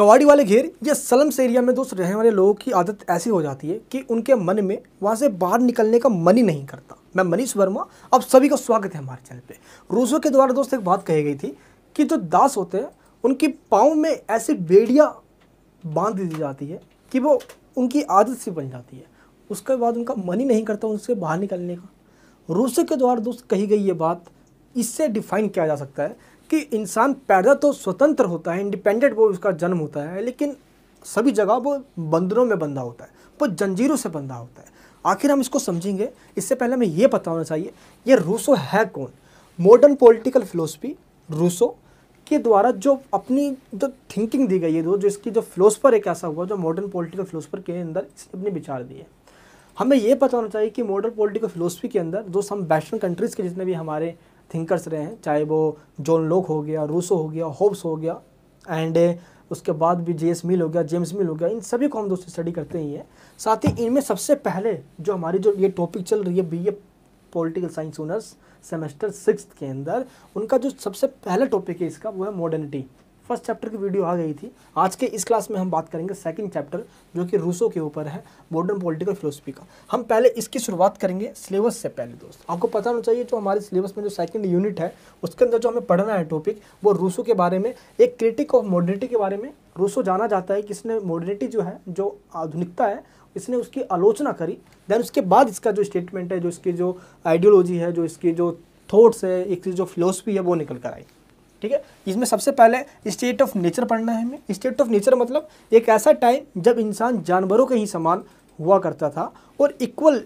कवाड़ी वाले घेर या सलम्स एरिया में दोस्त रहने वाले लोगों की आदत ऐसी हो जाती है कि उनके मन में वहाँ से बाहर निकलने का मन ही नहीं करता मैं मनीष वर्मा आप सभी का स्वागत है हमारे चैनल पे रूसो के द्वारा दोस्त एक बात कही गई थी कि जो दास होते हैं उनके पाँव में ऐसी बेड़ियाँ बांध दी जाती है कि वो उनकी आदत सी बन जाती है उसके बाद उनका मन ही नहीं करता उनसे बाहर निकलने का रूसो के द्वारा दोस्त कही गई ये बात इससे डिफाइन किया जा सकता है कि इंसान पैदा तो स्वतंत्र होता है इंडिपेंडेंट वो उसका जन्म होता है लेकिन सभी जगह वो बंदरों में बंधा होता है वो जंजीरों से बंधा होता है आखिर हम इसको समझेंगे इससे पहले हमें ये पता होना चाहिए ये रूसो है कौन मॉडर्न पॉलिटिकल फिलोसफी रूसो के द्वारा जो अपनी जो थिंकिंग दी गई है जो इसकी जो फिलोसफर एक ऐसा हुआ जो मॉडर्न पॉलिटिकल फिलोसफर के अंदर अपने विचार दिए हमें यह पता होना चाहिए कि मॉडर्न पॉलिटिकल फिलोसफी के अंदर जो हम वेस्टर्न कंट्रीज़ के जितने भी हमारे थिंकर्स रहे हैं चाहे वो जॉन लोक हो गया रूसो हो गया होब्स हो गया एंड उसके बाद भी जे एस मिल हो गया जेम्स मिल हो गया इन सभी को हम दोस्तों स्टडी करते ही हैं साथ ही इनमें सबसे पहले जो हमारी जो ये टॉपिक चल रही है B A political science honours semester six के अंदर उनका जो सबसे पहला टॉपिक है इसका वो है मॉडर्निटी फर्स्ट चैप्टर की वीडियो आ गई थी आज के इस क्लास में हम बात करेंगे सेकंड चैप्टर जो कि रूसो के ऊपर है मॉडर्न पॉलिटिकल फिलोसफी का हम पहले इसकी शुरुआत करेंगे सिलेबस से पहले दोस्त आपको पता होना चाहिए जो हमारे सिलेबस में जो सेकंड यूनिट है उसके अंदर जो हमें पढ़ना है टॉपिक वो रूसो के बारे में एक क्रिटिक ऑफ मॉडर्निटी के बारे में रूसो जाना जाता है कि इसने मॉडर्निटी जो है जो आधुनिकता है इसने उसकी आलोचना करी देन उसके बाद इसका जो स्टेटमेंट है जो इसकी जो आइडियोलॉजी है जो इसकी जो थॉट्स है एक जो फिलोसफी है वो निकल कर आई ठीक है इसमें सबसे पहले स्टेट ऑफ नेचर पढ़ना है हमें स्टेट ऑफ नेचर मतलब एक ऐसा टाइम जब इंसान जानवरों के ही समान हुआ करता था और इक्वल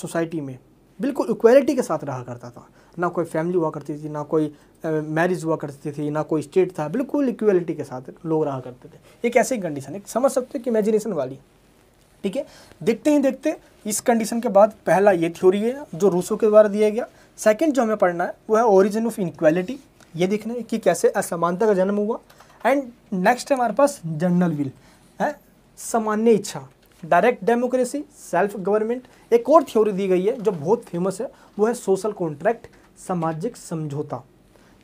सोसाइटी में बिल्कुल इक्वलिटी के साथ रहा करता था ना कोई फैमिली हुआ करती थी ना कोई मैरिज हुआ करती थी ना कोई स्टेट था बिल्कुल इक्वलिटी के साथ लोग रहा करते थे एक ऐसी कंडीशन है समझ सकते हो कि इमेजिनेशन वाली ठीक है देखते ही देखते इस कंडीशन के बाद पहला ये थ्योरी है जो रूसो के द्वारा दिया गया सेकेंड जो हमें पढ़ना है वो है ओरिजिन ऑफ इनक्वालिटी ये देखना है कि कैसे असमानता का जन्म हुआ एंड नेक्स्ट हमारे पास जनरल विल है सामान्य इच्छा डायरेक्ट डेमोक्रेसी सेल्फ गवर्नमेंट एक और थ्योरी दी गई है जो बहुत फेमस है वो है सोशल कॉन्ट्रैक्ट सामाजिक समझौता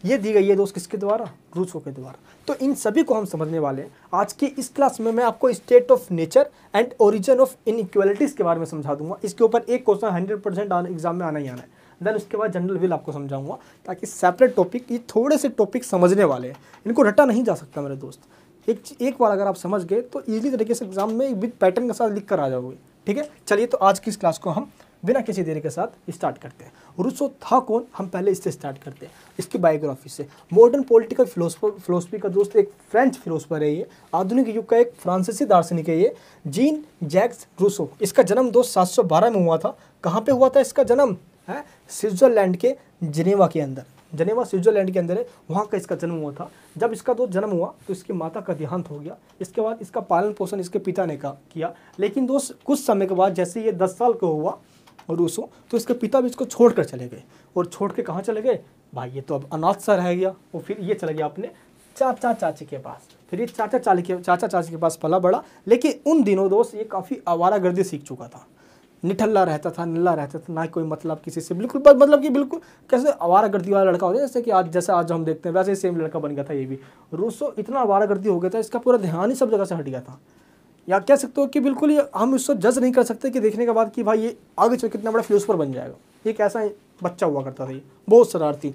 ये दी गई है दोस्त किसके द्वारा रूसो के द्वारा तो इन सभी को हम समझने वाले हैं आज की इस क्लास में मैं आपको state of nature and origin of inequalities के बारे में समझा दूंगा इसके ऊपर एक क्वेश्चन हंड्रेड परसेंट एग्जाम में आना ही आना है देन उसके बाद जनरल विल आपको समझाऊंगा ताकि सेपरेट टॉपिक ये थोड़े से टॉपिक समझने वाले हैं इनको रटा नहीं जा सकता मेरे दोस्त एक एक बार अगर आप समझ गए तो ईजी तरीके से एग्जाम में विद पैटर्न के साथ लिख कर आ जाओगे ठीक है चलिए तो आज की इस क्लास को हम बिना किसी देरी के साथ स्टार्ट करते हैं रूसो था कौन हम पहले इससे स्टार्ट करते हैं इसकी बायोग्राफी से मॉडर्न पॉलिटिकल फिलोसफी का दोस्त एक फ्रेंच फिलोसफर है ये आधुनिक युग का एक फ्रांसीसी दार्शनिक है ये जीन जैक्स रूसो इसका जन्म दोस्त सात में हुआ था कहाँ पे हुआ था इसका जन्म है स्विट्जरलैंड के जनेवा के अंदर जनेवा स्विट्जरलैंड के अंदर है वहाँ का इसका जन्म हुआ था जब इसका दो जन्म हुआ तो इसकी माता का देहांत हो गया इसके बाद इसका पालन पोषण इसके पिता ने का किया लेकिन दोस्त कुछ समय के बाद जैसे ये दस साल का हुआ रूसों तो इसके पिता भी इसको छोड़ कर चले गए और छोड़ के कहाँ चले गए भाई ये तो अब अनाथ सा रह गया और फिर ये चला गया अपने चाचा चाची के पास फिर ये चाचा चाली के चाचा चाची के पास पला बड़ा लेकिन उन दिनों दोस्त ये काफ़ी आवारा गर्दी सीख चुका था निठल्ला रहता था नल्ला रहता था ना कोई मतलब किसी से बिल्कुल मतलब कि बिल्कुल कैसे आवारा गर्दी वाला लड़का होता है जैसे कि आज जैसे आज हम देखते हैं वैसे ही सेम लड़का बन गया था ये भी रूसो इतना आवारा गर्दी हो गया था इसका पूरा ध्यान ही सब जगह से हट गया था या कह सकते हो कि बिल्कुल ये हम इसको जज नहीं कर सकते कि देखने के बाद कि भाई ये आगे चल कितना बड़ा फ्यूज पर बन जाएगा ये कैसा बच्चा हुआ करता था ये बहुत शरारती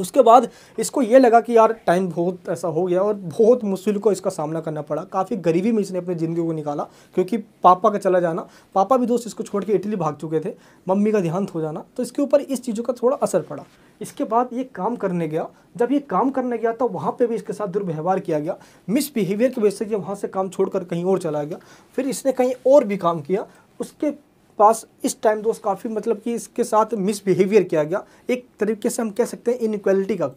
उसके बाद इसको ये लगा कि यार टाइम बहुत ऐसा हो गया और बहुत मुश्किल को इसका सामना करना पड़ा काफ़ी गरीबी में इसने अपनी ज़िंदगी को निकाला क्योंकि पापा का चला जाना पापा भी दोस्त इसको छोड़ के इटली भाग चुके थे मम्मी का देहांत हो जाना तो इसके ऊपर इस चीज़ों का थोड़ा असर पड़ा इसके बाद ये काम करने गया जब ये काम करने गया तो वहाँ पर भी इसके साथ दुर्व्यवहार किया गया मिसबिहेवियर की वजह से ये वहाँ से काम छोड़ कहीं और चला गया फिर इसने कहीं और भी काम किया उसके पास इस टाइम दोस्त काफ़ी मतलब कि इसके साथ मिसबिहेवियर किया गया एक तरीके से हम कह सकते हैं इनक्वलिटी का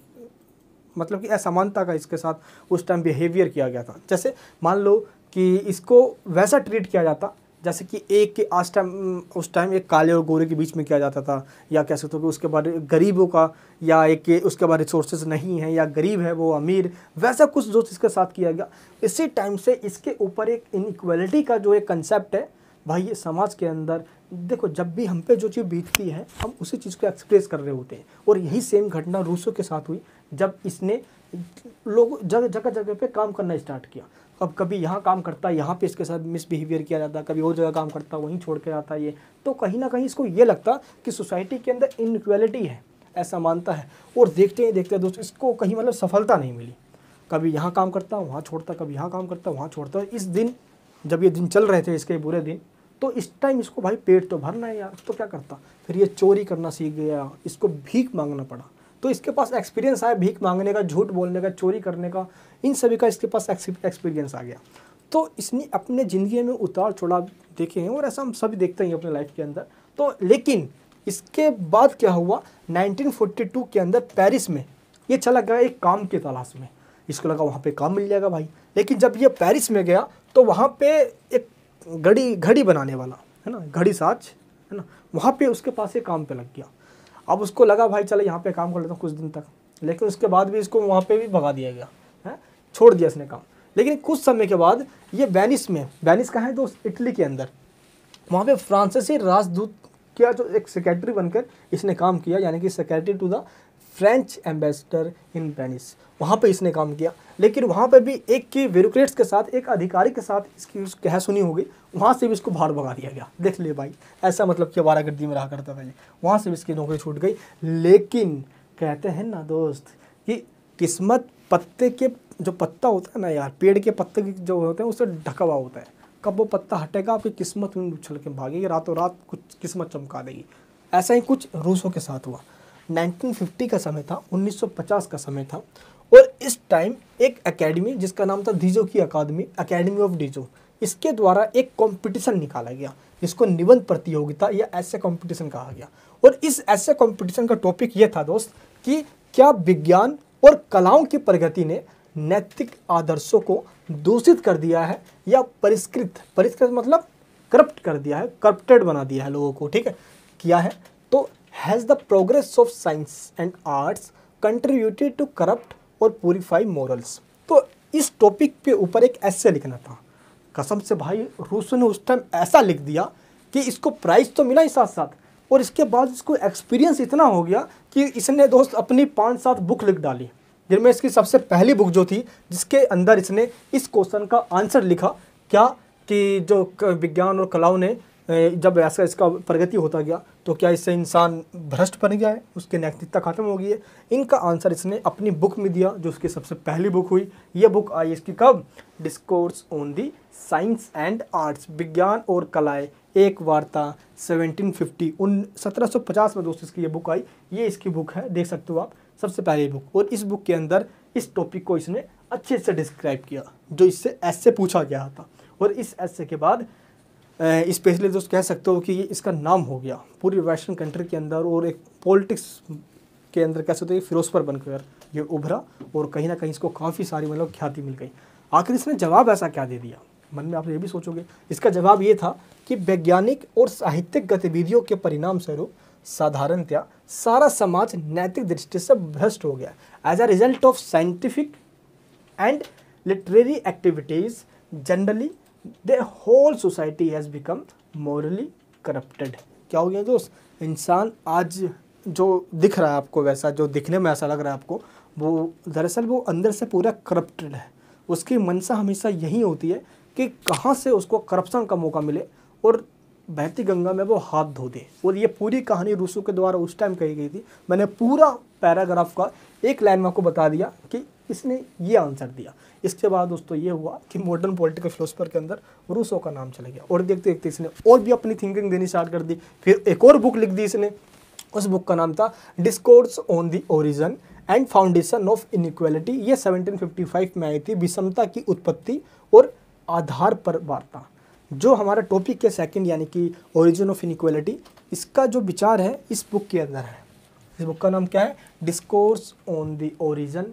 मतलब कि असमानता का इसके साथ उस टाइम बिहेवियर किया गया था जैसे मान लो कि इसको वैसा ट्रीट किया जाता जैसे कि एक के आज टाइम उस टाइम एक काले और गोरे के बीच में किया जाता था या कह सकते हो कि उसके बाद गरीबों का या एक उसके बाद रिसोर्सेज नहीं है या गरीब है वो अमीर वैसा कुछ जो इसके साथ किया गया इसी टाइम से इसके ऊपर एक इनक्वलिटी का जो एक कंसेप्ट है भाई ये समाज के अंदर देखो जब भी हम पे जो चीज़ बीतती है हम उसी चीज़ को एक्सप्रेस कर रहे होते हैं और यही सेम घटना रूसों के साथ हुई जब इसने लोग जगह जगह जगह पे काम करना स्टार्ट किया अब कभी यहाँ काम करता है यहाँ पे इसके साथ मिसबिहेवियर किया जाता कभी और जगह काम करता वहीं छोड़ के जाता ये तो कहीं ना कहीं इसको ये लगता कि सोसाइटी के अंदर इनक्वेलिटी है ऐसा मानता है और देखते ही देखते दोस्तों इसको कहीं मतलब सफलता नहीं मिली कभी यहाँ काम करता वहाँ छोड़ता कभी यहाँ काम करता वहाँ छोड़ता इस दिन जब ये दिन चल रहे थे इसके बुरे दिन तो इस टाइम इसको भाई पेट तो भरना है यार तो क्या करता फिर ये चोरी करना सीख गया इसको भीख मांगना पड़ा तो इसके पास एक्सपीरियंस आया भीख मांगने का झूठ बोलने का चोरी करने का इन सभी का इसके पास एक्सपीरियंस आ गया तो इसने अपने ज़िंदगी में उतार चढ़ाव देखे हैं और ऐसा हम सभी देखते हैं अपने लाइफ के अंदर तो लेकिन इसके बाद क्या हुआ 1942 के अंदर पेरिस में ये चला गया एक काम की तलाश में इसको लगा वहाँ पे काम मिल जाएगा भाई लेकिन जब ये पेरिस में गया तो वहाँ पे एक घड़ी घड़ी बनाने वाला है ना घड़ी साज है ना वहाँ पे उसके पास ये काम पे लग गया अब उसको लगा भाई चलो यहाँ पे काम कर लेता हूँ कुछ दिन तक लेकिन उसके बाद भी इसको वहाँ पे भी भगा दिया गया है छोड़ दिया इसने काम लेकिन कुछ समय के बाद ये वेनिस में वेनिस कहाँ है दोस्त इटली के अंदर वहाँ पे फ्रांसीसी राजदूत किया जो एक सेक्रेटरी बनकर इसने काम किया यानी कि secretary to the French ambassador in Venice वहाँ पे इसने काम किया लेकिन वहाँ पे भी एक की ब्यूरोक्रेट्स के साथ एक अधिकारी के साथ इसकी उस कह सुनी हो गई वहाँ से भी इसको बाहर भगा दिया गया देख ले भाई ऐसा मतलब कि गर्दी में रहा करता था ये वहाँ से भी इसकी नौकरी छूट गई लेकिन कहते हैं ना दोस्त कि किस्मत पत्ते के जो पत्ता होता है ना यार पेड़ के पत्ते जो होते हैं उससे ढका हुआ होता है कब वो पत्ता हटेगा आपकी किस्मत में उछल के भागेगी रातों रात कुछ किस्मत चमका देगी ऐसा ही कुछ रूसों के साथ हुआ 1950 का समय था 1950 का समय था और इस टाइम एक एकेडमी जिसका नाम था डीजो की अकादमी एकेडमी ऑफ डीजो इसके द्वारा एक कंपटीशन निकाला गया जिसको निबंध प्रतियोगिता या ऐसे कंपटीशन कहा गया और इस ऐसे कंपटीशन का टॉपिक ये था दोस्त कि क्या विज्ञान और कलाओं की प्रगति ने नैतिक आदर्शों को दूषित कर दिया है या परिष्कृत परिष्कृत मतलब करप्ट कर दिया है करप्टेड बना दिया है लोगों को ठीक है किया है तो has the progress of science and arts contributed to corrupt और प्योरीफाई मॉरल्स तो इस टॉपिक के ऊपर एक ऐसे लिखना था कसम से भाई रूसो ने उस टाइम ऐसा लिख दिया कि इसको प्राइज़ तो मिला ही साथ साथ और इसके बाद इसको एक्सपीरियंस इतना हो गया कि इसने दोस्त अपनी पाँच सात बुक लिख डाली जिनमें इसकी सबसे पहली बुक जो थी जिसके अंदर इसने इस क्वेश्चन का आंसर लिखा क्या कि जो विज्ञान और कलाओं ने जब ऐसा इसका प्रगति होता गया तो क्या इससे इंसान भ्रष्ट बन गया है उसकी नैतिकता खत्म हो गई है इनका आंसर इसने अपनी बुक में दिया जो उसकी सबसे पहली बुक हुई ये बुक आई इसकी कब discourse on the science and arts विज्ञान और कलाएं एक वार्ता 1750 उन 1750 में दोस्तों इसकी ये बुक आई ये इसकी बुक है देख सकते हो आप सबसे पहली बुक और इस बुक के अंदर इस टॉपिक को इसने अच्छे से डिस्क्राइब किया जो इससे ऐसे पूछा गया था और इस ऐसे के बाद स्पेशली दोस्त कह सकते हो कि इसका नाम हो गया पूरी वेस्टर्न कंट्री के अंदर और एक पॉलिटिक्स के अंदर कह सकते हो फिरोज बनकर ये उभरा और कहीं ना कहीं इसको काफ़ी सारी मतलब ख्याति मिल गई आखिर इसने जवाब ऐसा क्या दे दिया मन में आप ये भी सोचोगे इसका जवाब ये था कि वैज्ञानिक और साहित्यिक गतिविधियों के परिणाम स्वरूप साधारणतया सारा समाज नैतिक दृष्टि से भ्रष्ट हो गया as a result of scientific and literary activities generally the whole society has become morally corrupted क्या हो गया दोस्त इंसान आज जो दिख रहा है आपको वैसा जो दिखने में ऐसा लग रहा है आपको वो दरअसल वो अंदर से पूरा करप्टेड है उसकी मनसा हमेशा यही होती है कि कहाँ से उसको करप्शन का मौका मिले और बहती गंगा में वो हाथ धो दे और ये पूरी कहानी रूसो के द्वारा उस टाइम कही गई थी मैंने पूरा पैराग्राफ का एक लाइन में आपको बता दिया कि इसने ये आंसर दिया इसके बाद दोस्तों ये हुआ कि मॉडर्न पॉलिटिकल फिलोसफर के अंदर रूसो का नाम चला गया और देखते देखते इसने और भी अपनी थिंकिंग देनी स्टार्ट कर दी फिर एक और बुक लिख दी इसने उस बुक का नाम था discourse on the origin and foundation of inequality ये 1755 में आई थी विषमता की उत्पत्ति और आधार पर वार्ता जो हमारा टॉपिक है सेकंड यानी कि ओरिजिन ऑफ इनक्वालिटी इसका जो विचार है इस बुक के अंदर है इस बुक का नाम क्या है discourse on the origin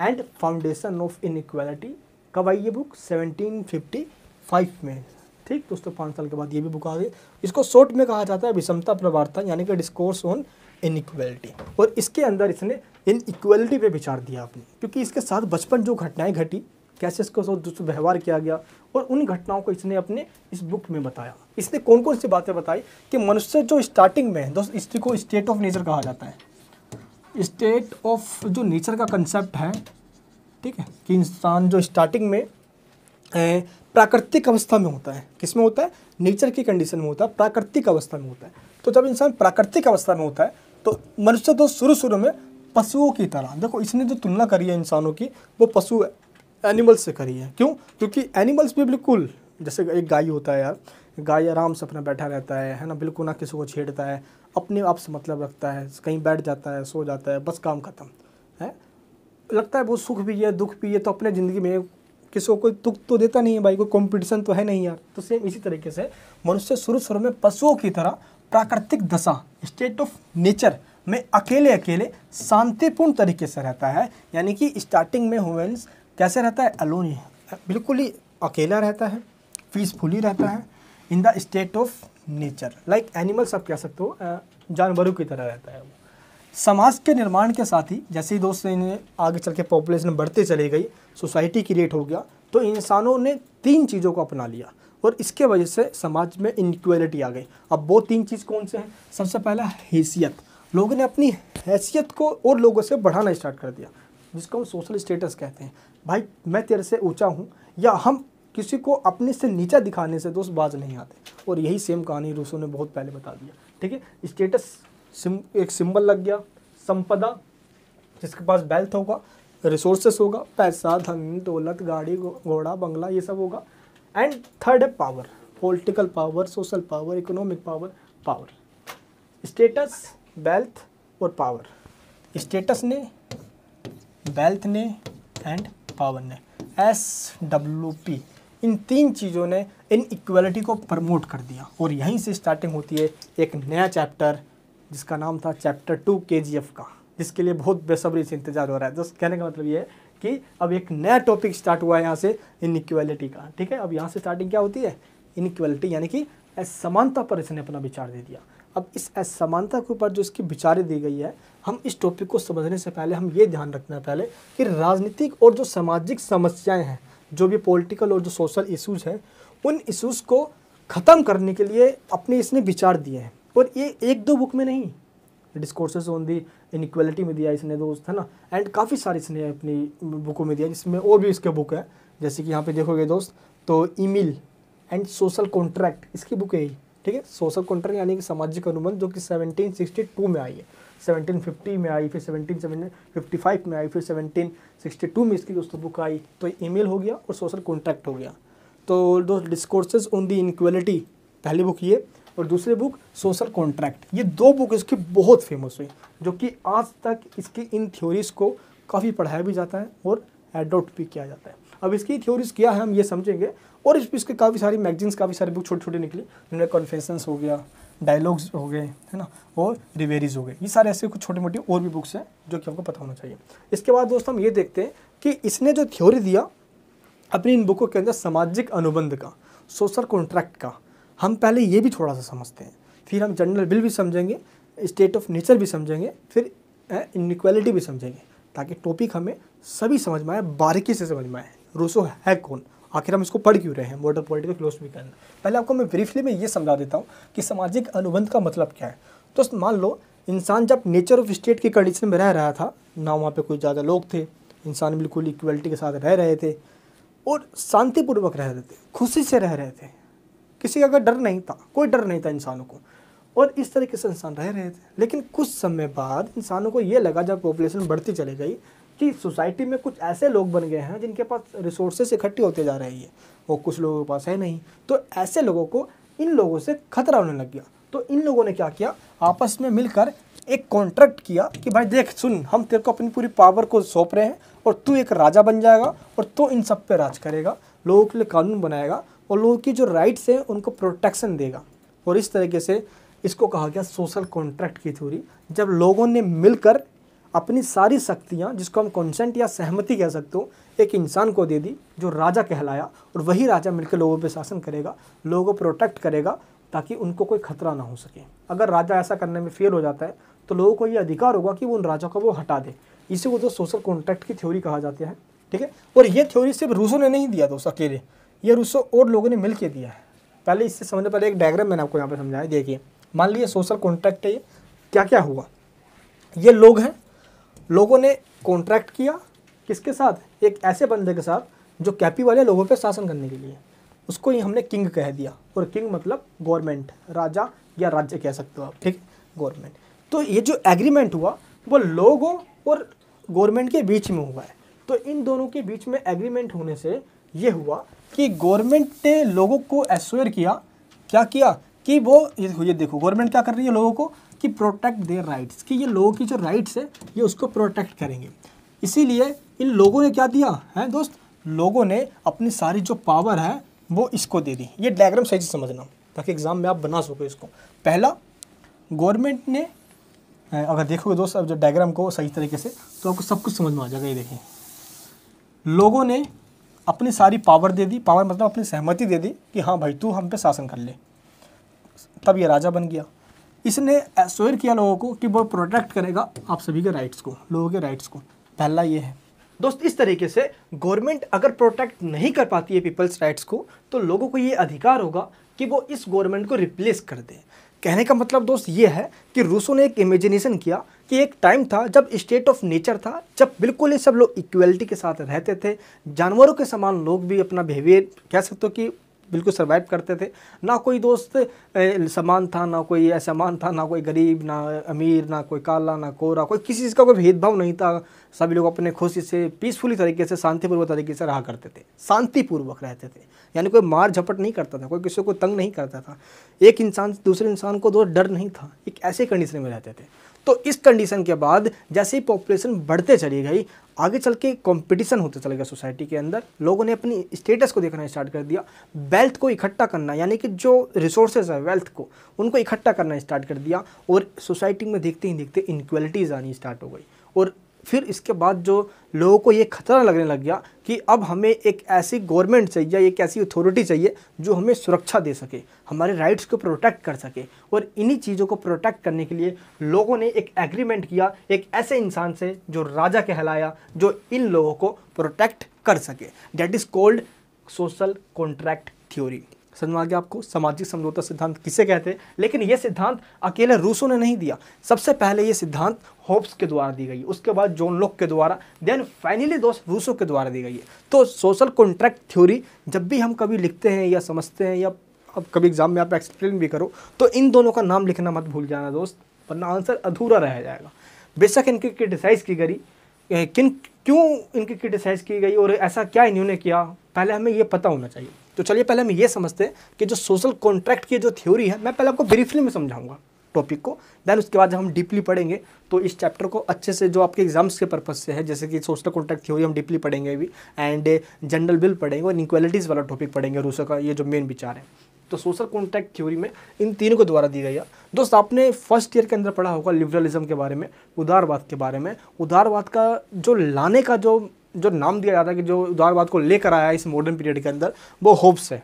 and foundation of inequality कब आई ये बुक 1755 में ठीक दोस्तों पाँच साल के बाद ये भी बुक आ गई इसको शॉर्ट में कहा जाता है विषमता प्रवर्तन यानी कि डिस्कोर्स ऑन इनक्वलिटी और इसके अंदर इसने इनइक्वलिटी पर विचार दिया आपने क्योंकि इसके साथ बचपन जो घटनाएं घटी कैसे इसको व्यवहार किया गया और उन घटनाओं को इसने अपने इस बुक में बताया इसने कौन कौन सी बातें बताई कि मनुष्य जो स्टार्टिंग में दोस्त हिस्ट्री को स्टेट ऑफ नेचर कहा जाता है स्टेट ऑफ जो नेचर का कंसेप्ट है ठीक है कि इंसान जो स्टार्टिंग में प्राकृतिक अवस्था में होता है किस में होता है नेचर की कंडीशन में होता है प्राकृतिक अवस्था में होता है तो जब इंसान प्राकृतिक अवस्था में होता है तो मनुष्य तो शुरू शुरू में पशुओं की तरह देखो इसने जो तुलना करी है इंसानों की वो पशु एनिमल्स से करी है क्यों क्योंकि एनिमल्स भी बिल्कुल जैसे एक गाय होता है यार गाय आराम से अपना बैठा रहता है है ना बिल्कुल ना किसी को छेड़ता है अपने आप से मतलब रखता है कहीं बैठ जाता है सो जाता है बस काम ख़त्म है लगता है वो सुख भी है दुख भी है तो अपने ज़िंदगी में किसी को कोई दुख तो देता नहीं है भाई कोई कंपटीशन तो है नहीं यार तो सेम इसी तरीके से मनुष्य शुरू शुरू में पशुओं की तरह प्राकृतिक दशा स्टेट ऑफ नेचर में अकेले अकेले शांतिपूर्ण तरीके से रहता है यानी कि स्टार्टिंग में हुमेंस कैसे रहता है अलोन बिल्कुल ही अकेला रहता है पीसफुली रहता है in the state of nature like animals आप कह सकते हो जानवरों की तरह रहता है वो समाज के निर्माण के साथ ही जैसे ही दोस्त इन्हें आगे चल के पॉपुलेशन बढ़ते चली गई सोसाइटी क्रिएट हो गया तो इंसानों ने तीन चीज़ों को अपना लिया और इसके वजह से समाज में इनक्वलिटी आ गई अब वो तीन चीज़ कौन से हैं सबसे पहला हैसियत लोगों ने अपनी हैसियत को और लोगों से बढ़ाना स्टार्ट कर दिया जिसको हम सोशल स्टेटस कहते हैं भाई मैं तेरे से ऊँचा हूँ या हम किसी को अपने से नीचा दिखाने से दोस्त बाज नहीं आते और यही सेम कहानी रूसों ने बहुत पहले बता दिया ठीक है स्टेटस सिम, एक सिंबल लग गया संपदा जिसके पास वेल्थ होगा रिसोर्सेस होगा पैसा धन दौलत गाड़ी घोड़ा बंगला ये सब होगा एंड थर्ड है power political power social power economic power power status wealth और पावर स्टेटस ने वेल्थ ने एंड पावर ने एस डब्ल्यू पी इन तीन चीज़ों ने इन इक्वलिटी को प्रमोट कर दिया और यहीं से स्टार्टिंग होती है एक नया चैप्टर जिसका नाम था चैप्टर टू के का जिसके लिए बहुत बेसब्री से इंतजार हो रहा है दोस्त कहने का मतलब ये है कि अब एक नया टॉपिक स्टार्ट हुआ है यहाँ से इनक्वालिटी का ठीक है अब यहाँ से स्टार्टिंग क्या होती है इनक्वालिटी यानी कि असमानता पर इसने अपना विचार दे दिया अब इस असमानता के ऊपर जो इसकी विचारें दी गई है हम इस टॉपिक को समझने से पहले हम ये ध्यान रखना पहले कि राजनीतिक और जो सामाजिक समस्याएं हैं जो भी पॉलिटिकल और जो सोशल इशूज़ हैं उन इश्यूज को ख़त्म करने के लिए अपने इसने विचार दिए हैं और ये एक दो बुक में नहीं डिस्कोर्सेज ऑन दी इनक्वलिटी में दिया इसने दोस्त है ना एंड काफ़ी सारे इसने अपनी बुकों में दिया जिसमें और भी इसके बुक है जैसे कि यहाँ पे देखोगे दोस्त तो ईमिल एंड सोशल कॉन्ट्रैक्ट इसकी बुक है ठीक है सोशल कॉन्ट्रैक्ट यानी कि सामाजिक अनुबंध जो कि 1762 में आई है 1750 में आई फिर 1755 में आई फिर 1762 में इसकी दोस्तों बुक आई तो ईमेल हो गया और सोशल कॉन्ट्रैक्ट हो गया तो दोस्त डिस्कोर्सेज ऑन दी इनक्वलिटी पहली बुक ये और दूसरी बुक सोशल कॉन्ट्रैक्ट ये दो बुक इसकी बहुत फेमस हुई जो कि आज तक इसकी इन थ्योरीज को काफ़ी पढ़ाया भी जाता है और एडोप्ट भी किया जाता है अब इसकी थ्योरीज क्या है हम ये समझेंगे और इस इसके काफ़ी सारी मैगजीन्स काफ़ी सारी बुक छोटी छोटी निकली जिनमें कॉन्फेशंस हो गया डायलॉग्स हो गए है ना और रिवेरीज हो गए ये सारे ऐसे कुछ छोटी मोटी और भी बुक्स हैं जो कि आपको पता होना चाहिए इसके बाद दोस्तों हम ये देखते हैं कि इसने जो थ्योरी दिया अपनी इन बुकों के अंदर सामाजिक अनुबंध का सोशल कॉन्ट्रैक्ट का हम पहले ये भी थोड़ा सा समझते हैं फिर हम जनरल बिल भी समझेंगे स्टेट ऑफ नेचर भी समझेंगे फिर इनक्वालिटी भी समझेंगे ताकि टॉपिक हमें सभी समझ में आए बारीकी से समझ में आए रूसो है कौन आखिर हम इसको पढ़ क्यों रहे हैं मॉडर्न पॉलिटिकल फिलोसफी के अंदर पहले आपको मैं ब्रीफली में ये समझा देता हूँ कि सामाजिक अनुबंध का मतलब क्या है तो मान लो इंसान जब नेचर ऑफ स्टेट की कंडीशन में रह रहा था ना वहाँ पर कोई ज़्यादा लोग थे इंसान बिल्कुल इक्वलिटी के साथ रह रहे थे और शांतिपूर्वक रह रहे थे खुशी से रह रहे थे किसी का डर नहीं था कोई डर नहीं था इंसानों को और इस तरीके से इंसान रह रहे थे लेकिन कुछ समय बाद इंसानों को ये लगा जब पॉपुलेशन बढ़ती चली गई कि सोसाइटी में कुछ ऐसे लोग बन गए हैं जिनके पास रिसोर्सेस इकट्ठे होते जा रही है वो कुछ लोगों के पास है नहीं तो ऐसे लोगों को इन लोगों से खतरा होने लग गया तो इन लोगों ने क्या किया आपस में मिलकर एक कॉन्ट्रैक्ट किया कि भाई देख सुन हम तेरे को अपनी पूरी पावर को सौंप रहे हैं और तू एक राजा बन जाएगा और तू इन सब पे राज करेगा लोगों के लिए कानून बनाएगा और लोगों की जो राइट्स हैं उनको प्रोटेक्शन देगा और इस तरीके से इसको कहा गया सोशल कॉन्ट्रैक्ट की थ्योरी जब लोगों ने मिलकर अपनी सारी शक्तियाँ जिसको हम कंसेंट या सहमति कह सकते हो एक इंसान को दे दी जो राजा कहलाया और वही राजा मिलकर लोगों पर शासन करेगा लोगों को प्रोटेक्ट करेगा ताकि उनको कोई खतरा ना हो सके अगर राजा ऐसा करने में फेल हो जाता है तो लोगों को ये अधिकार होगा कि वो उन राजा को वो हटा दे इसी को जो सोशल कॉन्ट्रैक्ट की थ्योरी कहा जाता है ठीक है और ये थ्योरी सिर्फ रूसों ने नहीं दिया दोस्त अकेले ये रूसों और लोगों ने मिल के दिया है पहले इससे समझने पहले एक डायग्राम मैंने आपको यहाँ पर समझाया देखिए मान लीजिए सोशल कॉन्ट्रैक्ट है ये क्या क्या हुआ ये लोग हैं लोगों ने कॉन्ट्रैक्ट किया किसके साथ एक ऐसे बंदे के साथ जो कैपी वाले लोगों पर शासन करने के लिए उसको ही हमने किंग कह दिया और किंग मतलब गवर्नमेंट राजा या राज्य कह सकते हो आप ठीक गवर्नमेंट तो ये जो एग्रीमेंट हुआ वो लोगों और गवर्नमेंट के बीच में हुआ है तो इन दोनों के बीच में एग्रीमेंट होने से ये हुआ कि गवर्नमेंट ने लोगों को एश्योर किया क्या किया कि वो ये देखो गवर्नमेंट क्या कर रही है लोगों को कि प्रोटेक्ट देयर राइट्स कि ये लोगों की जो राइट्स है ये उसको प्रोटेक्ट करेंगे इसीलिए इन लोगों ने क्या दिया है दोस्त लोगों ने अपनी सारी जो पावर है वो इसको दे दी ये डायग्राम सही से समझना ताकि एग्ज़ाम में आप बना सको इसको पहला गवर्नमेंट ने अगर देखोगे दोस्त अब जो डायग्राम को सही तरीके से तो आपको सब कुछ समझ में आ जाएगा ये देखें लोगों ने अपनी सारी पावर दे दी पावर मतलब अपनी सहमति दे दी कि हाँ भाई तू हम पे शासन कर ले तब ये राजा बन गया इसने एश्योर किया लोगों को कि वो प्रोटेक्ट करेगा आप सभी के राइट्स को लोगों के राइट्स को पहला ये है दोस्त इस तरीके से गवर्नमेंट अगर प्रोटेक्ट नहीं कर पाती है पीपल्स राइट्स को तो लोगों को ये अधिकार होगा कि वो इस गवर्नमेंट को रिप्लेस कर दें कहने का मतलब दोस्त ये है कि रूसो ने एक इमेजिनेशन किया कि एक टाइम था जब स्टेट ऑफ नेचर था जब बिल्कुल ही सब लोग इक्वलिटी के साथ रहते थे जानवरों के समान लोग भी अपना बिहेवियर कह सकते हो कि बिल्कुल सर्वाइव करते थे ना कोई दोस्त समान था ना कोई असमान था ना कोई गरीब ना अमीर ना कोई काला ना कोरा कोई किसी चीज़ का कोई भेदभाव नहीं था सभी लोग अपने खुशी से पीसफुली तरीके से शांतिपूर्वक तरीके से रहा करते थे शांतिपूर्वक रहते थे यानी कोई मार झपट नहीं करता था कोई किसी को तंग नहीं करता था एक इंसान दूसरे इंसान को दो तो डर नहीं था एक ऐसे कंडीशन में रहते थे तो इस कंडीशन के बाद जैसे ही पॉपुलेशन बढ़ते चली गई आगे चल के कॉम्पिटिशन होते चले गया सोसाइटी के अंदर लोगों ने अपनी स्टेटस को देखना स्टार्ट कर दिया वेल्थ को इकट्ठा करना यानी कि जो रिसोर्सेज है वेल्थ को उनको इकट्ठा करना स्टार्ट कर दिया और सोसाइटी में देखते ही देखते इनक्वलिटीज़ आनी स्टार्ट हो गई और फिर इसके बाद जो लोगों को ये खतरा लगने लग गया कि अब हमें एक ऐसी गवर्नमेंट चाहिए एक ऐसी अथॉरिटी चाहिए जो हमें सुरक्षा दे सके हमारे राइट्स को प्रोटेक्ट कर सके और इन्हीं चीज़ों को प्रोटेक्ट करने के लिए लोगों ने एक एग्रीमेंट किया एक ऐसे इंसान से जो राजा कहलाया जो इन लोगों को प्रोटेक्ट कर सके that is called social contract theory समझ आ गया आपको सामाजिक समझौता सिद्धांत किसे कहते हैं लेकिन ये सिद्धांत अकेले रूसों ने नहीं दिया सबसे पहले ये सिद्धांत होप्स के द्वारा दी गई उसके बाद जॉन लॉक के द्वारा देन फाइनली दोस्त रूसों के द्वारा दी गई है तो सोशल कॉन्ट्रैक्ट थ्योरी जब भी हम कभी लिखते हैं या समझते हैं या अब कभी एग्जाम में आप एक्सप्लेन भी करो तो इन दोनों का नाम लिखना मत भूल जाना दोस्त वरना आंसर अधूरा रह जाएगा बेशक इनकी क्रिटिसाइज़ की गई किन क्यों इनकी क्रिटिसाइज़ की गई और ऐसा क्या इन्होंने किया पहले हमें ये पता होना चाहिए तो चलिए पहले हम ये समझते हैं कि जो सोशल कॉन्ट्रैक्ट की जो थ्योरी है मैं पहले आपको ब्रीफली में समझाऊंगा टॉपिक को देन उसके बाद जब हम डीपली पढ़ेंगे तो इस चैप्टर को अच्छे से जो आपके एग्जाम्स के पर्पज से है जैसे कि सोशल कॉन्ट्रैक्ट थ्योरी हम डीपली पढ़ेंगे अभी एंड जनरल बिल पढ़ेंगे और इक्वालिटीज़ वाला टॉपिक पढ़ेंगे रूसो का ये जो मेन विचार है तो सोशल कॉन्ट्रैक्ट थ्योरी में इन तीनों को द्वारा दी गई है दोस्त आपने फर्स्ट ईयर के अंदर पढ़ा होगा लिबरलिज्म के बारे में उदारवाद के बारे में उदारवाद का जो लाने का जो जो नाम दिया जाता है कि जो उदारवाद को लेकर आया इस मॉडर्न पीरियड के अंदर वो होप्स है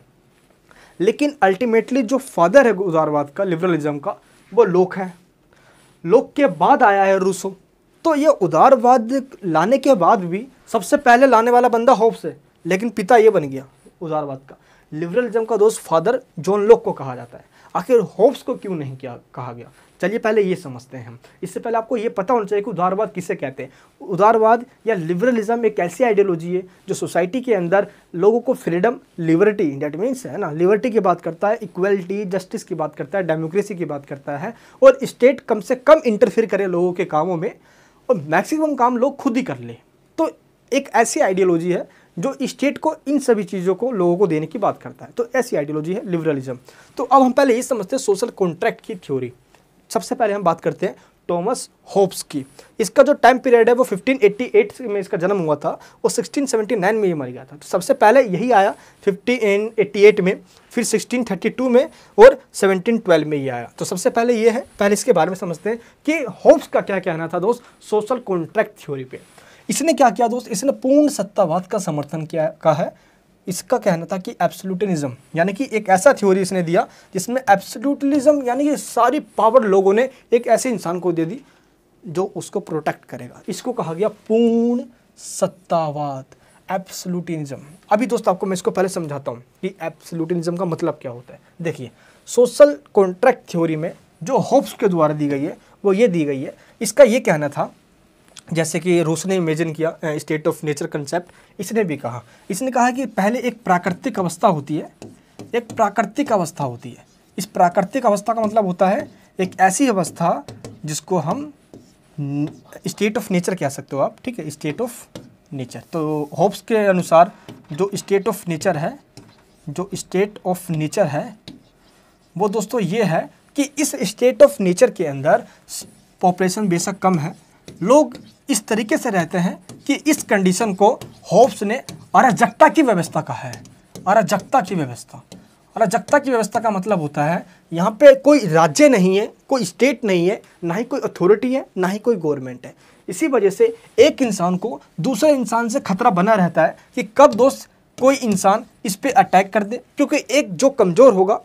लेकिन अल्टीमेटली जो फादर है उदारवाद का लिबरलिज्म का वो लोक है लोक के बाद आया है रूसो तो ये उदारवाद लाने के बाद भी सबसे पहले लाने वाला बंदा होप्स है लेकिन पिता ये बन गया उदारवाद का लिबरलिज्म का दोस्त फादर जॉन लोक को कहा जाता है आखिर होप्स को क्यों नहीं किया कहा गया चलिए पहले ये समझते हैं इससे पहले आपको ये पता होना चाहिए कि उदारवाद किसे कहते हैं उदारवाद या लिबरलिज्म एक ऐसी आइडियोलॉजी है जो सोसाइटी के अंदर लोगों को फ्रीडम लिबर्टी डेट मीन्स है ना लिबर्टी की बात करता है इक्वलिटी जस्टिस की बात करता है डेमोक्रेसी की बात करता है और स्टेट कम से कम इंटरफेयर करे लोगों के कामों में और मैक्सिमम काम लोग खुद ही कर ले तो एक ऐसी आइडियोलॉजी है जो स्टेट को इन सभी चीज़ों को लोगों को देने की बात करता है तो ऐसी आइडियोलॉजी है लिबरलिज्म तो अब हम पहले ये समझते हैं सोशल कॉन्ट्रैक्ट की थ्योरी सबसे पहले हम बात करते हैं टॉमस होप्स की इसका जो टाइम पीरियड है वो 1588 में इसका जन्म हुआ था वो 1679 में ये मर गया था तो सबसे पहले यही आया 1588 में फिर 1632 में और 1712 में ये आया तो सबसे पहले ये है पहले इसके बारे में समझते हैं कि होप्स का क्या कहना था दोस्त सोशल कॉन्ट्रैक्ट थ्योरी पे इसने क्या किया दोस्त इसने पूर्ण सत्तावाद का समर्थन किया का है इसका कहना था कि एब्सोल्यूटनिज्म यानी कि एक ऐसा थ्योरी इसने दिया जिसमें एब्सोल्यूटनिज्म यानी कि सारी पावर लोगों ने एक ऐसे इंसान को दे दी जो उसको प्रोटेक्ट करेगा इसको कहा गया पूर्ण सत्तावाद एब्सोल्यूटिज्म अभी दोस्त आपको मैं इसको पहले समझाता हूँ कि एब्सोल्यूटिज्म का मतलब क्या होता है देखिए सोशल कॉन्ट्रैक्ट थ्योरी में जो होप्स के द्वारा दी गई है वो ये दी गई है इसका ये कहना था जैसे कि रूस ने इमेजिन किया स्टेट ऑफ नेचर कंसेप्ट इसने भी कहा इसने कहा कि पहले एक प्राकृतिक अवस्था होती है एक प्राकृतिक अवस्था होती है इस प्राकृतिक अवस्था का मतलब होता है एक ऐसी अवस्था जिसको हम स्टेट ऑफ नेचर कह सकते हो आप ठीक है स्टेट ऑफ नेचर तो होप्स के अनुसार जो स्टेट ऑफ नेचर है जो स्टेट ऑफ नेचर है वो दोस्तों ये है कि इस स्टेट ऑफ नेचर के अंदर पॉपुलेशन बेशक कम है लोग इस तरीके से रहते हैं कि इस कंडीशन को होप्स ने अराजकता की व्यवस्था कहा है अराजकता की व्यवस्था अराजकता की व्यवस्था का मतलब होता है यहाँ पे कोई राज्य नहीं है कोई स्टेट नहीं है ना ही कोई अथॉरिटी है ना ही कोई गवर्नमेंट है इसी वजह से एक इंसान को दूसरे इंसान से खतरा बना रहता है कि कब दोस्त कोई इंसान इस पर अटैक कर दे क्योंकि एक जो कमज़ोर होगा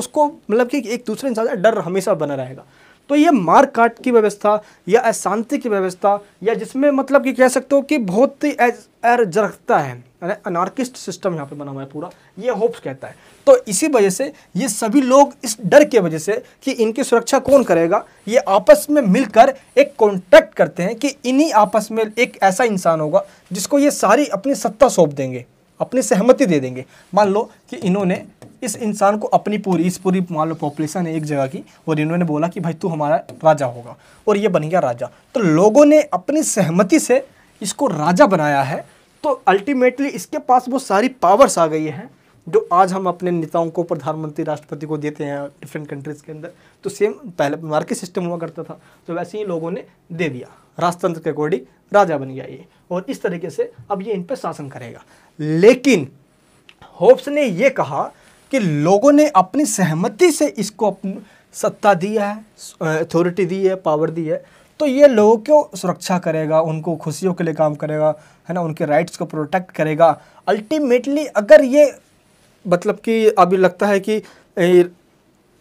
उसको मतलब कि एक दूसरे इंसान से डर हमेशा बना रहेगा तो ये मार काट की व्यवस्था या अशांति की व्यवस्था या जिसमें मतलब कि कह सकते हो कि बहुत ही एर है अनार्किस्ट सिस्टम यहाँ पे बना हुआ है पूरा ये होप्स कहता है तो इसी वजह से ये सभी लोग इस डर के वजह से कि इनकी सुरक्षा कौन करेगा ये आपस में मिलकर एक कॉन्ट्रैक्ट करते हैं कि इन्हीं आपस में एक ऐसा इंसान होगा जिसको ये सारी अपनी सत्ता सौंप देंगे अपनी सहमति दे देंगे मान लो कि इन्होंने इस इंसान को अपनी पूरी इस पूरी मान लो पॉपुलेशन है एक जगह की और इन्होंने बोला कि भाई तू हमारा राजा होगा और ये बन गया राजा तो लोगों ने अपनी सहमति से इसको राजा बनाया है तो अल्टीमेटली इसके पास वो सारी पावर्स आ गई हैं जो आज हम अपने नेताओं को प्रधानमंत्री राष्ट्रपति को देते हैं डिफरेंट कंट्रीज़ के अंदर तो सेम पहले मार्केट सिस्टम हुआ करता था तो वैसे ही लोगों ने दे दिया राजतंत्र के अकॉर्डिंग राजा बन गया ये और इस तरीके से अब ये इन पर शासन करेगा लेकिन होप्स ने ये कहा कि लोगों ने अपनी सहमति से इसको सत्ता दी है अथॉरिटी दी है पावर दी है तो ये लोगों को सुरक्षा करेगा उनको खुशियों के लिए काम करेगा है ना उनके राइट्स को प्रोटेक्ट करेगा अल्टीमेटली अगर ये मतलब कि अभी लगता है कि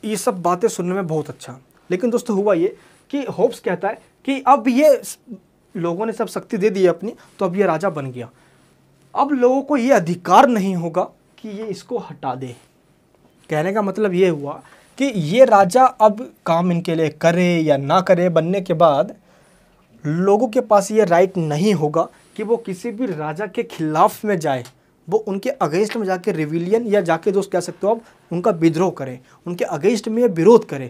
ये सब बातें सुनने में बहुत अच्छा लेकिन दोस्तों हुआ ये कि होप्स कहता है कि अब ये लोगों ने सब शक्ति दे दी अपनी तो अब ये राजा बन गया अब लोगों को ये अधिकार नहीं होगा कि ये इसको हटा दे कहने का मतलब ये हुआ कि ये राजा अब काम इनके लिए करे या ना करे बनने के बाद लोगों के पास ये राइट नहीं होगा कि वो किसी भी राजा के खिलाफ में जाए वो उनके अगेंस्ट में जाके रिविलियन या जाके दोस्त कह सकते हो आप उनका विद्रोह करें उनके अगेंस्ट में विरोध करें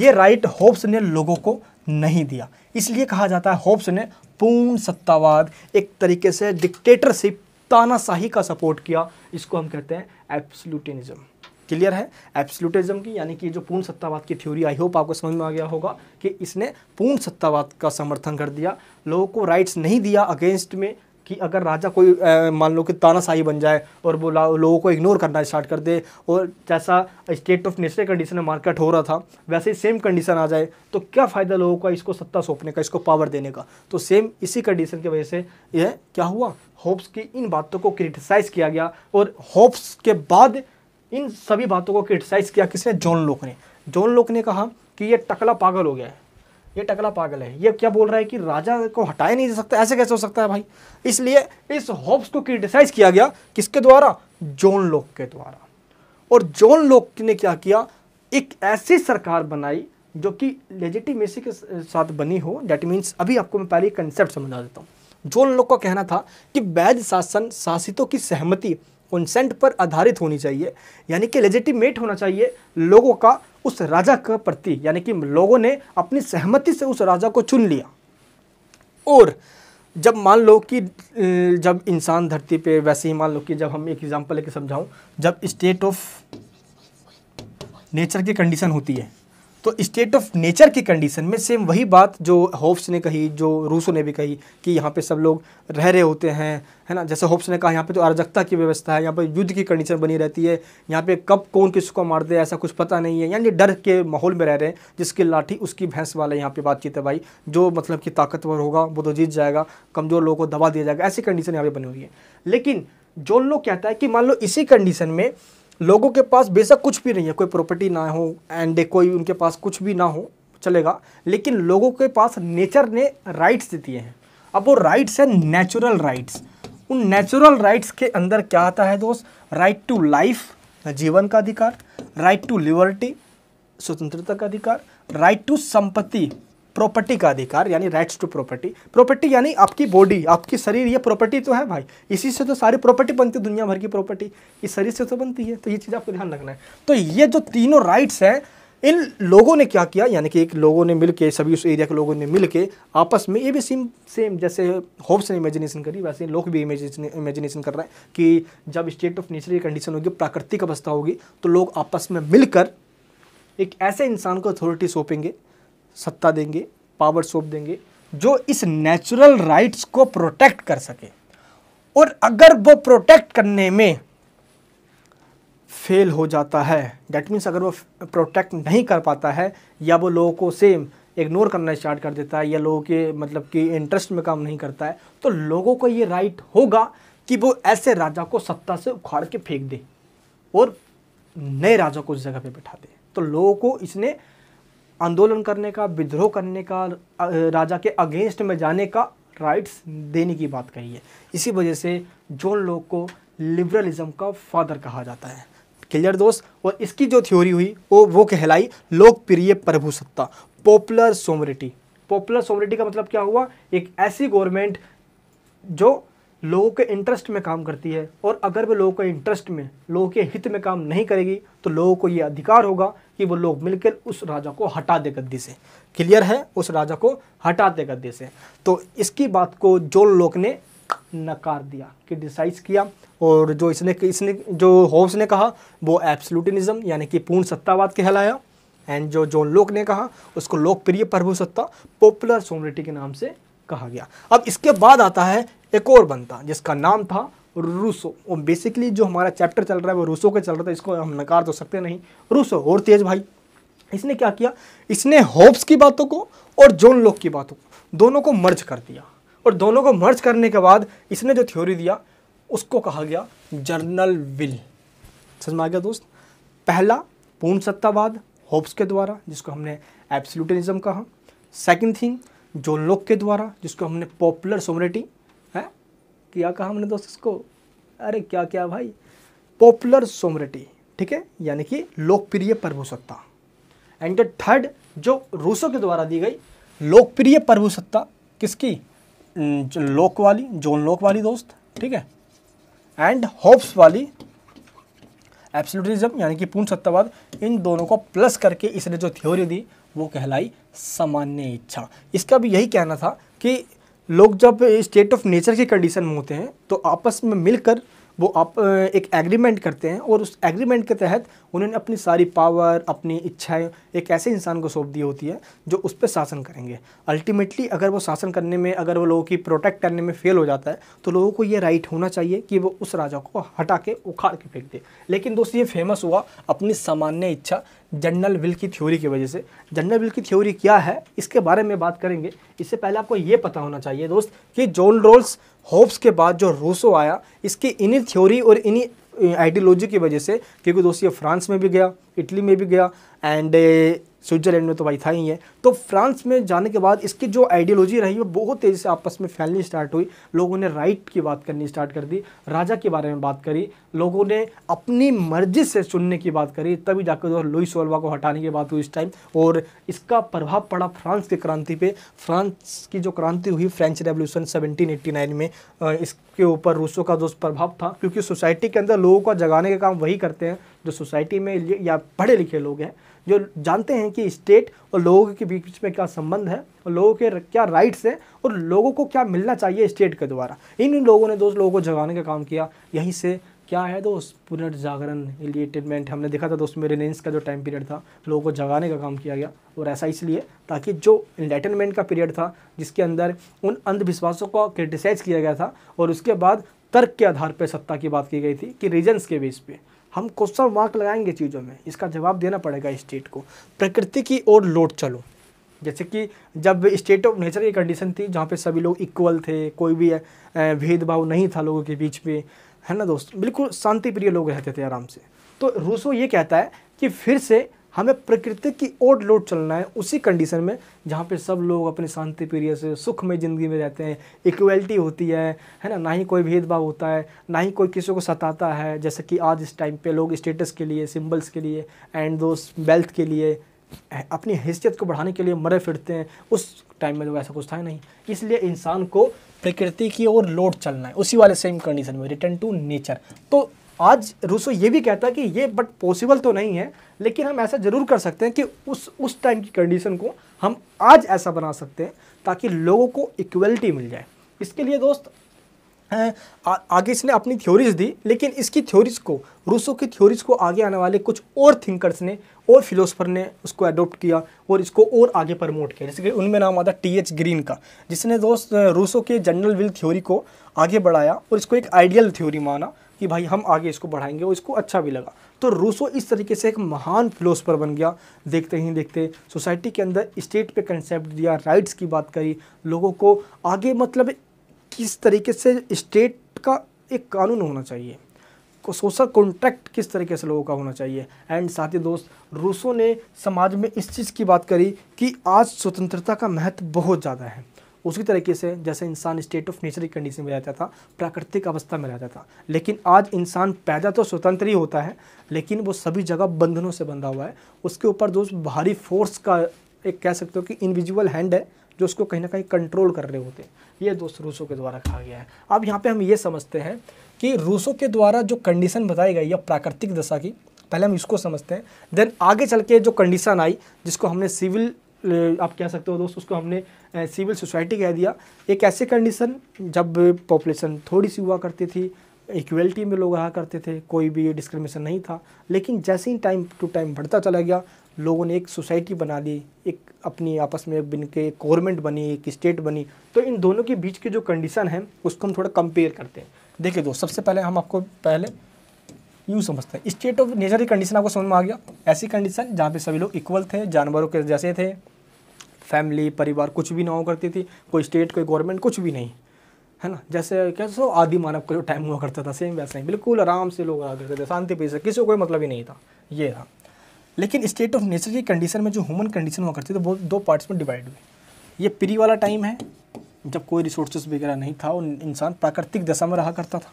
ये राइट होप्स ने लोगों को नहीं दिया इसलिए कहा जाता है होप्स ने पूर्ण सत्तावाद एक तरीके से डिक्टेटरशिप तानाशाही का सपोर्ट किया इसको हम कहते हैं एब्सलूटिनिज्म क्लियर है एप्सलूटिज्म की यानी कि जो पूर्ण सत्तावाद की थ्योरी आई होप आपको समझ में आ गया होगा कि इसने पूर्ण सत्तावाद का समर्थन कर दिया लोगों को राइट्स नहीं दिया अगेंस्ट में कि अगर राजा कोई मान लो कि तानाशाही बन जाए और वो लोगों को इग्नोर करना स्टार्ट कर दे और जैसा स्टेट ऑफ नेचर कंडीशन में मार्केट हो रहा था वैसे ही सेम कंडीशन आ जाए तो क्या फ़ायदा लोगों का इसको सत्ता सौंपने का इसको पावर देने का तो सेम इसी कंडीशन की वजह से यह क्या हुआ होप्स की इन बातों को क्रिटिसाइज़ किया गया और होप्स के बाद इन सभी बातों को क्रिटिसाइज़ किया किसने जॉन लोक ने जॉन लोक ने कहा कि ये टकला पागल हो गया है ये टकला पागल है ये क्या बोल रहा है कि राजा को हटाया नहीं जा सकता ऐसे कैसे हो सकता है भाई इसलिए इस हॉब्स को क्रिटिसाइज किया गया किसके द्वारा जॉन लोक के द्वारा और जॉन लोक ने क्या किया एक ऐसी सरकार बनाई जो कि लेजिटिमेसी के साथ बनी हो डैट मीन्स अभी आपको मैं पहले कंसेप्ट समझा देता हूँ जॉन लोक का कहना था कि वैध शासन शासितों की सहमति कंसेंट पर आधारित होनी चाहिए यानी कि लेजिटिमेट होना चाहिए लोगों का उस राजा के प्रति यानी कि लोगों ने अपनी सहमति से उस राजा को चुन लिया और जब मान लो कि जब इंसान धरती पे वैसे ही मान लो कि जब हम एक एग्ज़ाम्पल लेके समझाऊं जब स्टेट ऑफ नेचर की कंडीशन होती है तो स्टेट ऑफ नेचर की कंडीशन में सेम वही बात जो होप्स ने कही जो रूसो ने भी कही कि यहाँ पे सब लोग रह रहे होते हैं है ना जैसे होप्स ने कहा यहाँ पे तो अराजकता की व्यवस्था है यहाँ पे युद्ध की कंडीशन बनी रहती है यहाँ पे कब कौन किसको मार दे ऐसा कुछ पता नहीं है यानी डर के माहौल में रह रहे हैं जिसकी लाठी उसकी भैंस वाला यहाँ पर बातचीत है भाई जो मतलब कि ताकतवर होगा वो तो जीत जाएगा कमज़ोर लोगों को दबा दिया जाएगा ऐसी कंडीशन यहाँ पर बनी हुई है लेकिन जो लोग कहता है कि मान लो इसी कंडीशन में लोगों के पास बेशक कुछ भी नहीं है कोई प्रॉपर्टी ना हो एंड कोई उनके पास कुछ भी ना हो चलेगा लेकिन लोगों के पास नेचर ने राइट्स दिए हैं अब वो राइट्स हैं नेचुरल राइट्स उन नेचुरल राइट्स के अंदर क्या आता है दोस्त राइट टू लाइफ जीवन का अधिकार राइट टू लिबर्टी स्वतंत्रता का अधिकार राइट टू संपत्ति प्रॉपर्टी का अधिकार यानी राइट्स टू प्रॉपर्टी प्रॉपर्टी यानी आपकी बॉडी आपकी शरीर ये प्रॉपर्टी तो है भाई इसी से तो सारी प्रॉपर्टी बनती है दुनिया भर की प्रॉपर्टी इस शरीर से तो बनती है तो ये चीज़ आपको ध्यान रखना है तो ये जो तीनों राइट्स हैं इन लोगों ने क्या किया यानी कि एक लोगों ने मिलके सभी उस एरिया के लोगों ने मिलके आपस में ये भी सेम सेम जैसे होप्स ने इमेजिनेशन करी वैसे लोग भी इमेजिनेशन इमेजिनेशन कर रहे हैं कि जब स्टेट ऑफ नेचर की कंडीशन होगी प्राकृतिक अवस्था होगी तो लोग आपस में मिलकर एक ऐसे इंसान को अथॉरिटी सौंपेंगे सत्ता देंगे पावर सौंप देंगे जो इस नेचुरल राइट्स को प्रोटेक्ट कर सके और अगर वो प्रोटेक्ट करने में फेल हो जाता है डैट मीन्स अगर वो प्रोटेक्ट नहीं कर पाता है या वो लोगों को सेम इग्नोर करना स्टार्ट कर देता है या लोगों के मतलब कि इंटरेस्ट में काम नहीं करता है तो लोगों को ये राइट होगा कि वो ऐसे राजा को सत्ता से उखाड़ के फेंक दे और नए राजा को उस जगह पे बैठा दे तो लोगों को इसने आंदोलन करने का विद्रोह करने का राजा के अगेंस्ट में जाने का राइट्स देने की बात कही है इसी वजह से जॉन लोग को लिबरलिज्म का फादर कहा जाता है क्लियर दोस्त और इसकी जो थ्योरी हुई वो वो कहलाई लोकप्रिय प्रभु सत्ता पॉपुलर सोमरिटी पॉपुलर सोमरिटी का मतलब क्या हुआ एक ऐसी गवर्नमेंट जो लोगों के इंटरेस्ट में काम करती है और अगर वे लोगों के इंटरेस्ट में लोगों के हित में काम नहीं करेगी तो लोगों को ये अधिकार होगा कि वो लोग मिलकर उस राजा को हटा दे गद्दी से क्लियर है उस राजा को हटा दे गद्दी से तो इसकी बात को जो लोग ने नकार दिया कि डिसाइज किया और जो इसने इसने जो होब्स ने कहा वो एप्सलूटिनिज्म यानी कि पूर्ण सत्तावाद कहलाया एंड जो जॉन लोक ने कहा उसको लोकप्रिय प्रभु सत्ता पॉपुलर सोमरिटी के नाम से कहा गया अब इसके बाद आता है एक और बनता जिसका नाम था रूसो और बेसिकली जो हमारा चैप्टर चल रहा है वो रूसो का चल रहा था इसको हम नकार तो सकते नहीं रूसो और तेज भाई इसने क्या किया इसने होप्स की बातों को और जोन लोक की बातों को दोनों को मर्ज कर दिया और दोनों को मर्ज करने के बाद इसने जो थ्योरी दिया उसको कहा गया जर्नल विल समझ में आ गया दोस्त पहला पूर्ण सत्तावाद होप्स के द्वारा जिसको हमने एब्सोल्यूटिज्म कहा सेकंड थिंग जोन लोक के द्वारा जिसको हमने पॉपुलर सोमरिटी क्या कहा हमने दोस्त इसको अरे क्या क्या भाई पॉपुलर सोमरिटी ठीक है यानी कि लोकप्रिय प्रभुसत्ता एंड द थर्ड जो रूसों के द्वारा दी गई लोकप्रिय प्रभुसत्ता किसकी लोक वाली जोन लोक वाली दोस्त ठीक है एंड होप्स वाली एब्सोल्यूटिज्म यानी कि पूर्ण सत्तावाद इन दोनों को प्लस करके इसने जो थ्योरी दी वो कहलाई सामान्य इच्छा इसका भी यही कहना था कि लोग जब स्टेट ऑफ नेचर की कंडीशन में होते हैं तो आपस में मिलकर वो आप एक एग्रीमेंट करते हैं और उस एग्रीमेंट के तहत उन्होंने अपनी सारी पावर अपनी इच्छाएं एक ऐसे इंसान को सौंप दी होती है जो उस पर शासन करेंगे अल्टीमेटली अगर वो शासन करने में अगर वो लोगों की प्रोटेक्ट करने में फेल हो जाता है तो लोगों को ये राइट होना चाहिए कि वो उस राजा को हटा के उखाड़ के फेंक दे लेकिन दोस्तों ये फेमस हुआ अपनी सामान्य इच्छा जनरल विल की थ्योरी की वजह से जनरल विल की थ्योरी क्या है इसके बारे में बात करेंगे इससे पहले आपको ये पता होना चाहिए दोस्त कि जॉन रोल्स होप्स के बाद जो रूसो आया इसकी इन्हीं थ्योरी और इन्हीं आइडियोलॉजी की वजह से क्योंकि दोस्त ये फ्रांस में भी गया इटली में भी गया एंड स्विट्ज़रलैंड में तो भाई था ही है तो फ्रांस में जाने के बाद इसकी जो आइडियोलॉजी रही वो बहुत तेज़ी से आपस में फैलनी स्टार्ट हुई लोगों ने राइट की बात करनी स्टार्ट कर दी राजा के बारे में बात करी लोगों ने अपनी मर्जी से चुनने की बात करी तभी जाकर जो लुई सोलवा को हटाने की बात हुई इस टाइम और इसका प्रभाव पड़ा फ्रांस की क्रांति पर फ्रांस की जो क्रांति हुई फ्रेंच रेवोल्यूशन सेवनटीन में इसके ऊपर रूसों का जो प्रभाव था क्योंकि सोसाइटी के अंदर लोगों का जगाने का काम वही करते हैं जो सोसाइटी में या पढ़े लिखे लोग हैं जो जानते हैं कि स्टेट और लोगों के बीच में क्या संबंध है और लोगों के क्या राइट्स हैं और लोगों को क्या मिलना चाहिए स्टेट के द्वारा इन लोगों ने दोस्त लोगों को जगाने का काम किया यहीं से क्या है दोस्त पुनर्जागरण इलिएटेडमेंट हमने देखा था दोस्त मेरे का जो टाइम पीरियड था लोगों को जगाने का काम किया गया और ऐसा इसलिए ताकि जो इलेटनमेंट का पीरियड था जिसके अंदर उन अंधविश्वासों को क्रिटिसाइज़ किया गया था और उसके बाद तर्क के आधार पर सत्ता की बात की गई थी कि रीजन्स के बेस पे हम क्वेश्चन मार्क लगाएंगे चीज़ों में इसका जवाब देना पड़ेगा स्टेट को प्रकृति की ओर लौट चलो जैसे कि जब स्टेट ऑफ नेचर की कंडीशन थी जहाँ पे सभी लोग इक्वल थे कोई भी भेदभाव नहीं था लोगों के बीच में है ना दोस्त बिल्कुल शांति प्रिय लोग रहते थे आराम से तो रूसो ये कहता है कि फिर से हमें प्रकृति की ओर लौट चलना है उसी कंडीशन में जहाँ पे सब लोग अपने शांति प्रिय से सुख में ज़िंदगी में रहते हैं इक्वलिटी होती है है ना ना ही कोई भेदभाव होता है ना ही कोई किसी को सताता है जैसे कि आज इस टाइम पे लोग स्टेटस के लिए सिम्बल्स के लिए एंड दोस्त वेल्थ के लिए अपनी हैसियत को बढ़ाने के लिए मरे फिरते हैं उस टाइम में लोग तो ऐसा कुछ था नहीं इसलिए इंसान को प्रकृति की ओर लौट चलना है उसी वाले सेम कंडीशन में रिटर्न टू नेचर तो आज रूसो ये भी कहता है कि ये बट पॉसिबल तो नहीं है लेकिन हम ऐसा ज़रूर कर सकते हैं कि उस उस टाइम की कंडीशन को हम आज ऐसा बना सकते हैं ताकि लोगों को इक्वलिटी मिल जाए इसके लिए दोस्त आगे इसने अपनी थ्योरीज दी लेकिन इसकी थ्योरीज को रूसो की थ्योरीज को आगे आने वाले कुछ और थिंकर्स ने और फिलोसफर ने उसको अडोप्ट किया और इसको और आगे प्रमोट किया जैसे कि उनमें नाम आता टी एच ग्रीन का जिसने दोस्त रूसो के जनरल विल थ्योरी को आगे बढ़ाया और इसको एक आइडियल थ्योरी माना कि भाई हम आगे इसको बढ़ाएंगे और इसको अच्छा भी लगा तो रूसो इस तरीके से एक महान फिलोसफर बन गया देखते ही देखते सोसाइटी के अंदर स्टेट पे कंसेप्ट दिया राइट्स की बात करी लोगों को आगे मतलब किस तरीके से स्टेट का एक कानून होना चाहिए सोशल कॉन्ट्रैक्ट किस तरीके से लोगों का होना चाहिए एंड साथ ही दोस्त रूसो ने समाज में इस चीज़ की बात करी कि आज स्वतंत्रता का महत्व बहुत ज़्यादा है उसी तरीके से जैसे इंसान स्टेट ऑफ नेचर की कंडीशन में रहता था प्राकृतिक अवस्था में रहता था लेकिन आज इंसान पैदा तो स्वतंत्र ही होता है लेकिन वो सभी जगह बंधनों से बंधा हुआ है उसके ऊपर जो भारी फोर्स का एक कह सकते हो कि इनविजुअल हैंड है जो उसको कहीं ना कहीं कंट्रोल कर रहे होते हैं ये दोस्त रूसों के द्वारा कहा गया है अब यहाँ पे हम ये समझते हैं कि रूसों के द्वारा जो कंडीशन बताई गई है प्राकृतिक दशा की पहले हम इसको समझते हैं देन आगे चल के जो कंडीशन आई जिसको हमने सिविल आप कह सकते हो दोस्त उसको हमने सिविल सोसाइटी कह दिया एक ऐसे कंडीशन जब पॉपुलेशन थोड़ी सी हुआ करती थी इक्वलिटी में लोग रहा करते थे कोई भी डिस्क्रिमिनेशन नहीं था लेकिन जैसे ही टाइम टू टाइम बढ़ता चला गया लोगों ने एक सोसाइटी बना ली एक अपनी आपस में बिन के एक गवर्नमेंट बनी एक स्टेट बनी तो इन दोनों के बीच की जो कंडीशन है उसको हम थोड़ा कंपेयर करते हैं देखिए दोस्त सबसे पहले हम आपको पहले यूँ समझते हैं स्टेट ऑफ नेचर की कंडीशन आपको समझ में आ गया ऐसी कंडीशन जहाँ पे सभी लोग इक्वल थे जानवरों के जैसे थे फैमिली परिवार कुछ भी ना हो करती थी कोई स्टेट कोई गवर्नमेंट कुछ भी नहीं है ना जैसे क्या सो आदि मानव का जो टाइम हुआ करता था सेम वैसे ही बिल्कुल आराम से लोग रहा करते थे शांति पी से किसी को कोई मतलब ही नहीं था ये था लेकिन स्टेट ऑफ नेचर की कंडीशन में जो ह्यूमन कंडीशन हुआ करती थी वो दो पार्ट्स में डिवाइड हुई ये प्री वाला टाइम है जब कोई रिसोर्सेज वगैरह नहीं था और इंसान प्राकृतिक दशा में रहा करता था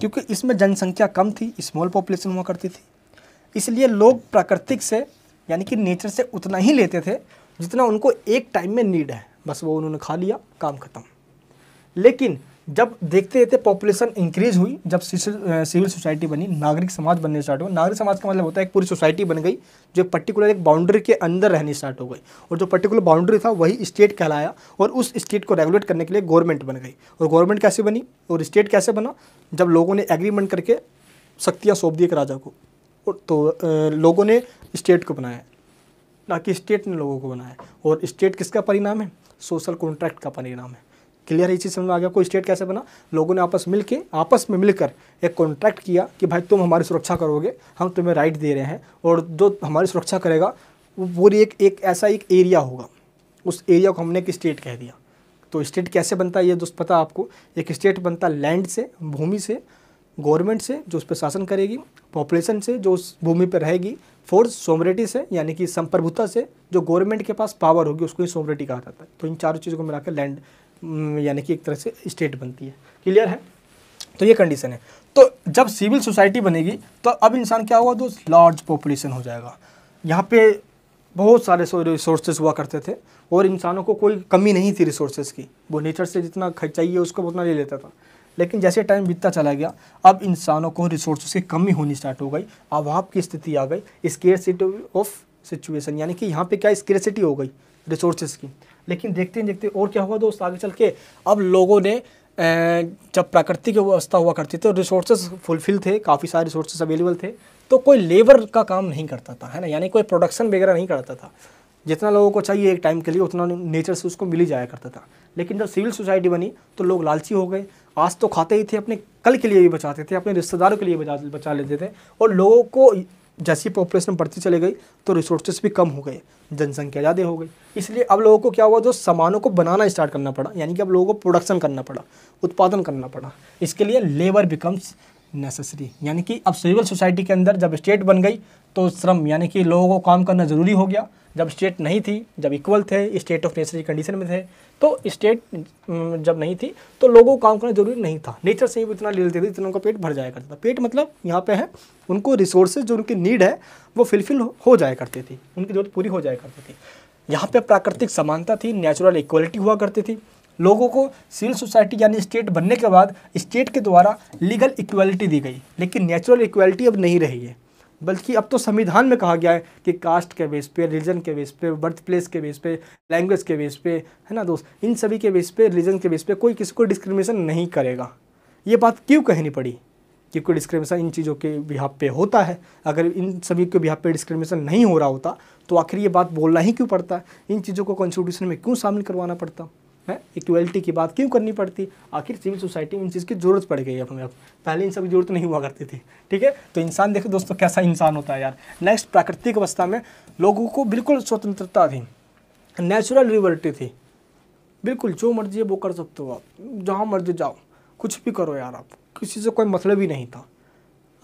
क्योंकि इसमें जनसंख्या कम थी स्मॉल पॉपुलेशन हुआ करती थी इसलिए लोग प्राकृतिक से यानी कि नेचर से उतना ही लेते थे जितना उनको एक टाइम में नीड है बस वो उन्होंने खा लिया काम ख़त्म लेकिन जब देखते रहते पॉपुलेशन इंक्रीज हुई जब सिविल सोसाइटी बनी नागरिक समाज बनने स्टार्ट हुआ नागरिक समाज का मतलब होता है एक पूरी सोसाइटी बन गई जो एक पर्टिकुलर एक बाउंड्री के अंदर रहनी स्टार्ट हो गई और जो पर्टिकुलर बाउंड्री था वही स्टेट कहलाया और उस स्टेट को रेगुलेट करने के लिए गवर्नमेंट बन गई और गवर्नमेंट कैसे बनी और स्टेट कैसे बना जब लोगों ने एग्रीमेंट करके शक्तियाँ सौंप दी एक राजा को तो लोगों ने स्टेट को बनाया ना कि स्टेट ने लोगों को बनाया और स्टेट किसका परिणाम है सोशल कॉन्ट्रैक्ट का परिणाम है क्लियर ये चीज़ समझ में आ गया कोई स्टेट कैसे बना लोगों ने आपस मिल के आपस में मिलकर एक कॉन्ट्रैक्ट किया कि भाई तुम हमारी सुरक्षा करोगे हम तुम्हें राइट दे रहे हैं और जो हमारी सुरक्षा करेगा वो पूरी एक एक ऐसा एक एरिया होगा उस एरिया को हमने एक स्टेट कह दिया तो स्टेट कैसे बनता है ये दोस्त पता आपको एक स्टेट बनता है लैंड से भूमि से गवर्नमेंट से जो उस पर शासन करेगी पॉपुलेशन से जो उस भूमि पर रहेगी फोर्स सोमरेटी से यानी कि संप्रभुता से जो गवर्नमेंट के पास पावर होगी उसको ही सोमरेटी कहा जाता है तो इन चारों चीज़ों को मिलाकर लैंड यानी कि एक तरह से स्टेट बनती है क्लियर है तो ये कंडीशन है तो जब सिविल सोसाइटी बनेगी तो अब इंसान क्या होगा तो लार्ज पॉपुलेशन हो जाएगा यहाँ पे बहुत सारे रिसोर्सेज हुआ करते थे और इंसानों को कोई कमी नहीं थी रिसोर्सेज की वो नेचर से जितना चाहिए उसको उतना ले लेता था लेकिन जैसे टाइम बीतता चला गया अब इंसानों को रिसोर्स की कमी होनी स्टार्ट हो गई अभाव की स्थिति आ गई स्केरसिटी ऑफ सिचुएशन यानी कि यहाँ पे क्या स्केरसिटी हो गई रिसोर्सेज की लेकिन देखते हैं देखते और क्या हुआ दोस्त आगे चल के अब लोगों ने जब प्रकृति की व्यवस्था हुआ करती थी तो रिसोर्सेज फुलफिल थे काफ़ी सारे रिसोर्सेज अवेलेबल थे तो कोई लेबर का काम नहीं करता था है ना यानी कोई प्रोडक्शन वगैरह नहीं करता था जितना लोगों को चाहिए एक टाइम के लिए उतना नेचर से उसको मिल ही जाया करता था लेकिन जब सिविल सोसाइटी बनी तो लोग लालची हो गए आज तो खाते ही थे अपने कल के लिए भी बचाते थे अपने रिश्तेदारों के लिए बचा बचा लेते थे और लोगों को जैसी पॉपुलेशन बढ़ती चली गई तो रिसोर्सेस भी कम हो गए जनसंख्या ज़्यादा हो गई इसलिए अब लोगों को क्या हुआ जो सामानों को बनाना स्टार्ट करना पड़ा यानी कि अब लोगों को प्रोडक्शन करना पड़ा उत्पादन करना पड़ा इसके लिए लेबर बिकम्स नेसेसरी यानी कि अब सिविल सोसाइटी के अंदर जब स्टेट बन गई तो श्रम यानी कि लोगों को काम करना ज़रूरी हो गया जब स्टेट नहीं थी जब इक्वल थे स्टेट ऑफ नेचर की कंडीशन में थे तो स्टेट जब नहीं थी तो लोगों को काम करना जरूरी नहीं था नेचर से ही इतना ले लेते थे इतना उनका पेट भर जाया करता था पेट मतलब यहाँ पे है उनको रिसोर्सेज जो उनकी नीड है वो फिलफिल हो जाया करती थी उनकी जरूरत पूरी हो जाया करती थी यहाँ पर प्राकृतिक समानता थी नेचुरल इक्वलिटी हुआ करती थी लोगों को सिविल सोसाइटी यानी स्टेट बनने के बाद स्टेट के द्वारा लीगल इक्वलिटी दी गई लेकिन नेचुरल इक्वलिटी अब नहीं रही है बल्कि अब तो संविधान में कहा गया है कि कास्ट के बेस पे रिलीजन के बेस पे बर्थ प्लेस के बेस पे लैंग्वेज के बेस पे है ना दोस्त इन सभी के बेस पे रिलीजन के बेस पे कोई किसी को डिस्क्रिमिनेशन नहीं करेगा ये बात क्यों कहनी पड़ी क्योंकि डिस्क्रिमिनेशन इन चीज़ों के बिहाव पे होता है अगर इन सभी के बिहाव पे डिस्क्रिमिनेशन नहीं हो रहा होता तो आखिर ये बात बोलना ही क्यों पड़ता है इन चीज़ों को कॉन्स्टिट्यूशन में क्यों शामिल करवाना पड़ता है इक्वलिटी की बात क्यों करनी पड़ती आखिर सिविल सोसाइटी में इन चीज़ की जरूरत पड़ गई है अपने आप पहले इन सब की जरूरत नहीं हुआ करती थी ठीक है तो इंसान देखो दोस्तों कैसा इंसान होता है यार नेक्स्ट प्राकृतिक अवस्था में लोगों को बिल्कुल स्वतंत्रता थी नेचुरल लिबर्टी थी बिल्कुल जो मर्जी है वो कर सकते हो आप जहाँ मर्जी जाओ कुछ भी करो यार आप किसी से कोई मतलब ही नहीं था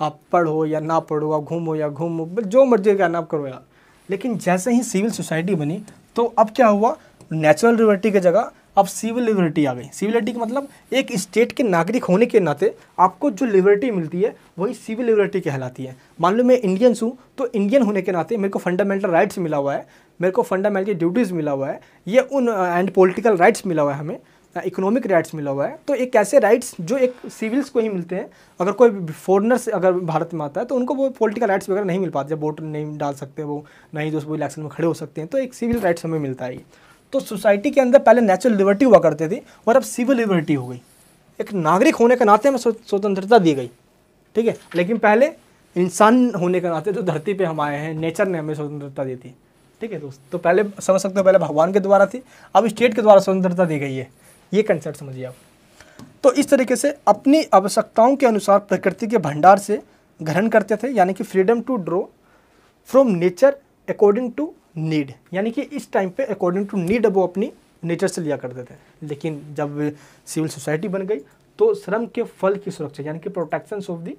आप पढ़ो या ना पढ़ो आप घूमो या घूमो जो मर्जी करना आप करो यार लेकिन जैसे ही सिविल सोसाइटी बनी तो अब क्या हुआ नेचुरल लिबर्टी की जगह अब सिविल लिबर्टी आ गई सिविल लिबर्टी का मतलब एक स्टेट के नागरिक होने के नाते आपको जो लिबर्टी मिलती है वही सिविल लिबर्टी कहलाती है मान लो मैं इंडियन हूँ तो इंडियन होने के नाते मेरे को फंडामेंटल राइट्स मिला हुआ है मेरे को फंडामेंटल ड्यूटीज़ मिला हुआ है ये उन एंड पोलिटिकल राइट्स मिला हुआ है हमें इकोनॉमिक राइट्स मिला हुआ है तो एक ऐसे राइट्स जो एक सिविल्स को ही मिलते हैं अगर कोई फॉरनर्स अगर भारत में आता है तो उनको वो पॉलिटिकल राइट्स वगैरह नहीं मिल पाते जब वोट नहीं डाल सकते वो नहीं जो वो इलेक्शन में खड़े हो सकते हैं तो एक सिविल राइट्स हमें मिलता है तो सोसाइटी के अंदर पहले नेचुरल लिबर्टी हुआ करते थे और अब सिविल लिबर्टी हो गई एक नागरिक होने के नाते हमें स्वतंत्रता दी गई ठीक है लेकिन पहले इंसान होने के नाते तो धरती पे हम आए हैं नेचर ने हमें स्वतंत्रता दी थी ठीक है दोस्त तो पहले समझ सकते हो पहले भगवान के द्वारा थी अब स्टेट के द्वारा स्वतंत्रता दी गई है ये कंसेप्ट समझिए आप तो इस तरीके से अपनी आवश्यकताओं के अनुसार प्रकृति के भंडार से ग्रहण करते थे यानी कि freedom to draw from nature according to need यानी कि इस टाइम पे अकॉर्डिंग टू नीड वो अपनी नेचर से लिया करते थे लेकिन जब सिविल सोसाइटी बन गई तो श्रम के फल की सुरक्षा यानी कि protection of the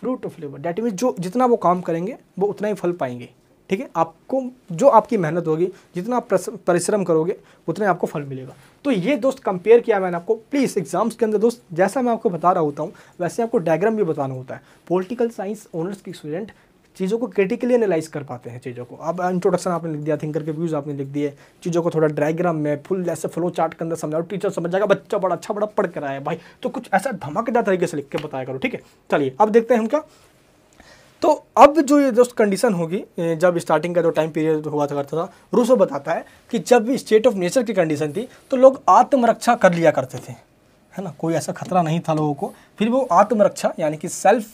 fruit of labour that mean जो जितना वो काम करेंगे वो उतना ही फल पाएंगे ठीक है आपको जो आपकी मेहनत होगी जितना आप परिश्रम करोगे उतना आपको फल मिलेगा तो ये दोस्त कंपेयर किया मैंने आपको प्लीज़ एग्जाम्स के अंदर दोस्त जैसा मैं आपको बता रहा होता हूँ वैसे आपको डायग्राम भी बताना होता है पॉलिटिकल साइंस ऑनर्स के स्टूडेंट चीज़ों को क्रिटिकली एनालाइज कर पाते हैं चीज़ों को अब इंट्रोडक्शन आपने लिख दिया थिंकर के व्यूज़ आपने लिख दिए चीज़ों को थोड़ा डायग्राम में फुल ऐसे फ्लो चार्ट के अंदर समझाओ टीचर समझ जाएगा बच्चा बड़ा अच्छा बड़ा पढ़ कर आया भाई तो कुछ ऐसा धमाकेदार तरीके से लिख के बताया करो ठीक है चलिए अब देखते हैं हम क्या तो अब जो ये दोस्त कंडीशन होगी जब स्टार्टिंग का जो टाइम पीरियड हुआ था करता था रूसो बताता है कि जब भी स्टेट ऑफ नेचर की कंडीशन थी तो लोग आत्मरक्षा कर लिया करते थे है ना कोई ऐसा खतरा नहीं था लोगों को फिर वो आत्मरक्षा यानी कि सेल्फ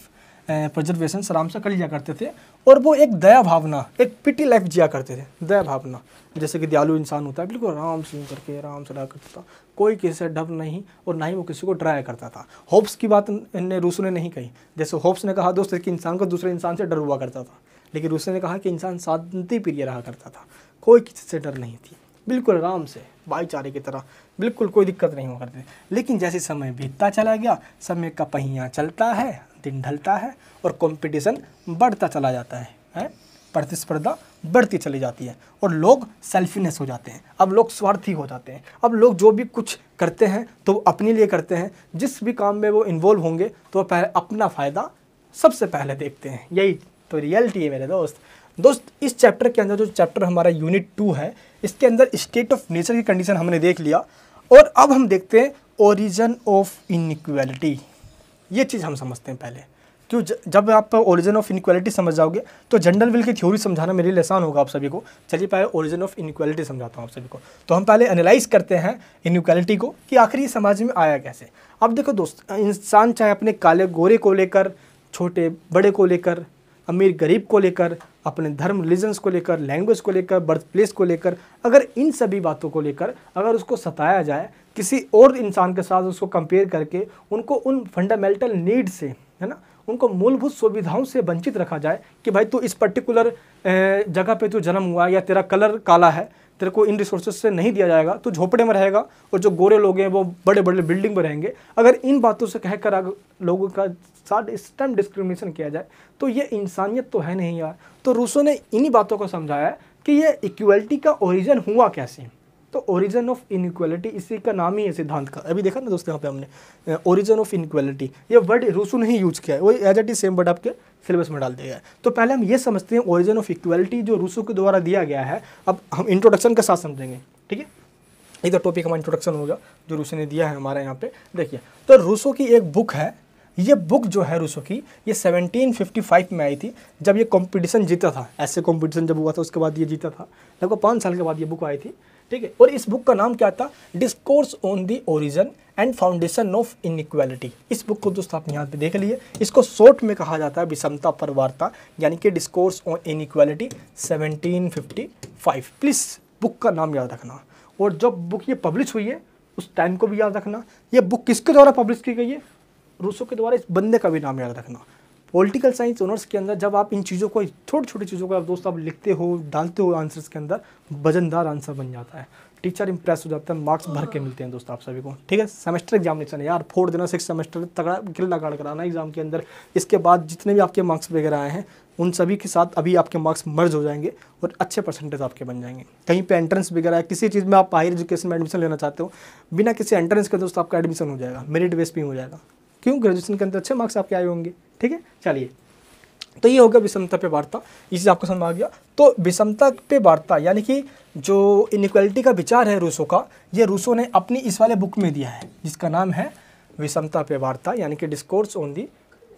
प्रजर्वेशन आराम से कर लिया करते थे और वो एक दया भावना एक पिटी लाइफ जिया करते थे दया भावना जैसे कि दयालु इंसान होता है बिल्कुल आराम से यूँ करके आराम से रहा करता था कोई किसी से डर नहीं और ना ही वो किसी को डराया करता था होप्स की बात ने रूसो ने नहीं कही जैसे होप्स ने कहा दोस्त कि इंसान को दूसरे इंसान से डर हुआ करता था लेकिन रूसो ने कहा कि इंसान शांति प्रिय रहा करता था कोई किसी से डर नहीं थी बिल्कुल आराम से भाईचारे की तरह बिल्कुल कोई दिक्कत नहीं हुआ करती लेकिन जैसे समय बीतता चला गया समय का पहिया चलता है दिन ढलता है और कंपटीशन बढ़ता चला जाता है, प्रतिस्पर्धा बढ़ती चली जाती है और लोग सेल्फीनेस हो जाते हैं अब लोग स्वार्थी हो जाते हैं अब लोग जो भी कुछ करते हैं तो वो अपने लिए करते हैं जिस भी काम में वो इन्वॉल्व होंगे तो वो पहले अपना फ़ायदा सबसे पहले देखते हैं यही तो रियलिटी है मेरे दोस्त दोस्त इस चैप्टर के अंदर जो चैप्टर हमारा यूनिट टू है इसके अंदर स्टेट ऑफ नेचर की कंडीशन हमने देख लिया और अब हम देखते हैं ओरिजन ऑफ इनक्वेलिटी ये चीज़ हम समझते हैं पहले क्यों तो जब आप ओरिजिन ऑफ इनक्वालिटी समझ जाओगे तो जनरल विल की थ्योरी समझाना मेरे लिए आसान होगा आप सभी को चलिए पहले ओरिजिन ऑफ इनक्वालिटी समझाता हूँ आप सभी को तो हम पहले एनालाइज करते हैं इनक्वालिटी को कि आखिर ये समाज में आया कैसे अब देखो दोस्त इंसान चाहे अपने काले गोरे को लेकर छोटे बड़े को लेकर अमीर गरीब को लेकर अपने धर्म रिलीजन्स को लेकर लैंग्वेज को लेकर बर्थ प्लेस को लेकर अगर इन सभी बातों को लेकर अगर उसको सताया जाए किसी और इंसान के साथ उसको कंपेयर करके उनको उन फंडामेंटल नीड से है ना उनको मूलभूत सुविधाओं से वंचित रखा जाए कि भाई तू इस पर्टिकुलर जगह पे तू जन्म हुआ या तेरा कलर काला है तेरे को इन रिसोर्सेज से नहीं दिया जाएगा तो झोपड़े में रहेगा और जो गोरे लोग हैं वो बड़े बड़े बिल्डिंग में रहेंगे अगर इन बातों से कहकर अगर लोगों का साथ इस टाइम डिस्क्रिमिनेशन किया जाए तो ये इंसानियत तो है नहीं यार तो रूसों ने इन्हीं बातों को समझाया कि ये इक्वलिटी का ओरिजिन हुआ कैसे तो ओरिजन ऑफ इनक्वालिटी इसी का नाम ही है सिद्धांत का अभी देखा ना दोस्तों यहाँ पे हमने ओरिजन ऑफ इनक्वालिटी ये वर्ड रूसू ने ही यूज किया है वही as it is same word आपके सिलेबस में डाल दिया गया है तो पहले हम ये समझते हैं ओरिजन ऑफ इक्वलिटी जो रूसू के द्वारा दिया गया है अब हम इंट्रोडक्शन के साथ समझेंगे ठीक है इधर टॉपिक हमारा इंट्रोडक्शन होगा जो रूसो ने दिया है हमारे यहाँ पे देखिए तो रूसो की एक बुक है ये बुक जो है रूसो की ये 1755 में आई थी जब ये कंपटीशन जीता था ऐसे कंपटीशन जब हुआ था उसके बाद ये जीता था लगभग पाँच साल के बाद ये बुक आई थी ठीक है और इस बुक का नाम क्या था discourse on the origin and foundation of inequality इस बुक को दोस्तों आपने यहाँ पे देख लिए इसको शॉर्ट में कहा जाता है विषमता पर वार्ता यानी कि discourse on inequality 1755 please book का नाम याद रखना और जब बुक ये पब्लिश हुई है उस टाइम को भी याद रखना ये बुक किसके द्वारा पब्लिश की गई है रूसो के द्वारा इस बंदे का भी नाम याद रखना पॉलिटिकल साइंस ऑनर्स के अंदर जब आप इन चीज़ों को छोटी छोटी चीज़ों को आप दोस्तों आप लिखते हो डालते हो आंसर्स के अंदर वजनदार आंसर बन जाता है टीचर इंप्रेस हो जाता है मार्क्स भर के मिलते हैं दोस्तों आप सभी को ठीक है सेमेस्टर एग्जामिनेशन है यार फोड़ देना सिक्स सेमेस्टर तगड़ा गिल्ला गाड़ कराना एग्जाम के अंदर इसके बाद जितने भी आपके मार्क्स वगैरह आए हैं उन सभी के साथ अभी आपके मार्क्स मर्ज हो जाएंगे और अच्छे परसेंटेज आपके बन जाएंगे कहीं पे एंट्रेंस वगैरह किसी चीज़ में आप हायर एजुकेशन में एडमिशन लेना चाहते हो बिना किसी एंट्रेंस के दोस्तों आपका एडमिशन हो जाएगा मेरिट बेस भी हो जाएगा क्यों ग्रेजुएशन के अंदर अच्छे मार्क्स आपके आए होंगे ठीक है चलिए तो ये हो गया विषमता पे वार्ता इसी आपको समझ में आ गया तो विषमता पे वार्ता यानी कि जो इनक्वालिटी का विचार है रूसों का ये रूसों ने अपनी इस वाले बुक में दिया है जिसका नाम है विषमता पे वार्ता यानी कि discourse on the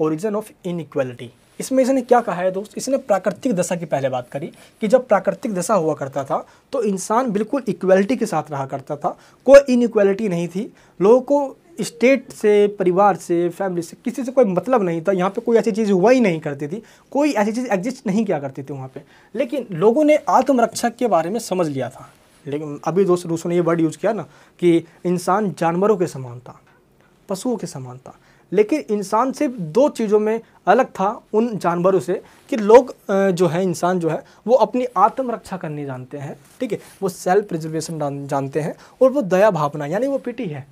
origin of inequality इसमें इसने क्या कहा है दोस्त इसने प्राकृतिक दशा की पहले बात करी कि जब प्राकृतिक दशा हुआ करता था तो इंसान बिल्कुल इक्वलिटी के साथ रहा करता था कोई इनक्वलिटी नहीं थी लोगों को स्टेट से परिवार से फैमिली से किसी से कोई मतलब नहीं था यहाँ पे कोई ऐसी चीज़ हुआ ही नहीं करती थी कोई ऐसी चीज़ एग्जिस्ट नहीं किया करती थी वहाँ पे लेकिन लोगों ने आत्मरक्षा के बारे में समझ लिया था लेकिन अभी दोस्त रूसों ने ये वर्ड यूज़ किया ना कि इंसान जानवरों के समान था पशुओं के समान था लेकिन इंसान सिर्फ दो चीज़ों में अलग था उन जानवरों से कि लोग जो है इंसान जो है वो अपनी आत्मरक्षा करनी जानते हैं ठीक है वो सेल्फ प्रिजर्वेशन जानते हैं और वो दया भावना यानी वो पिटी है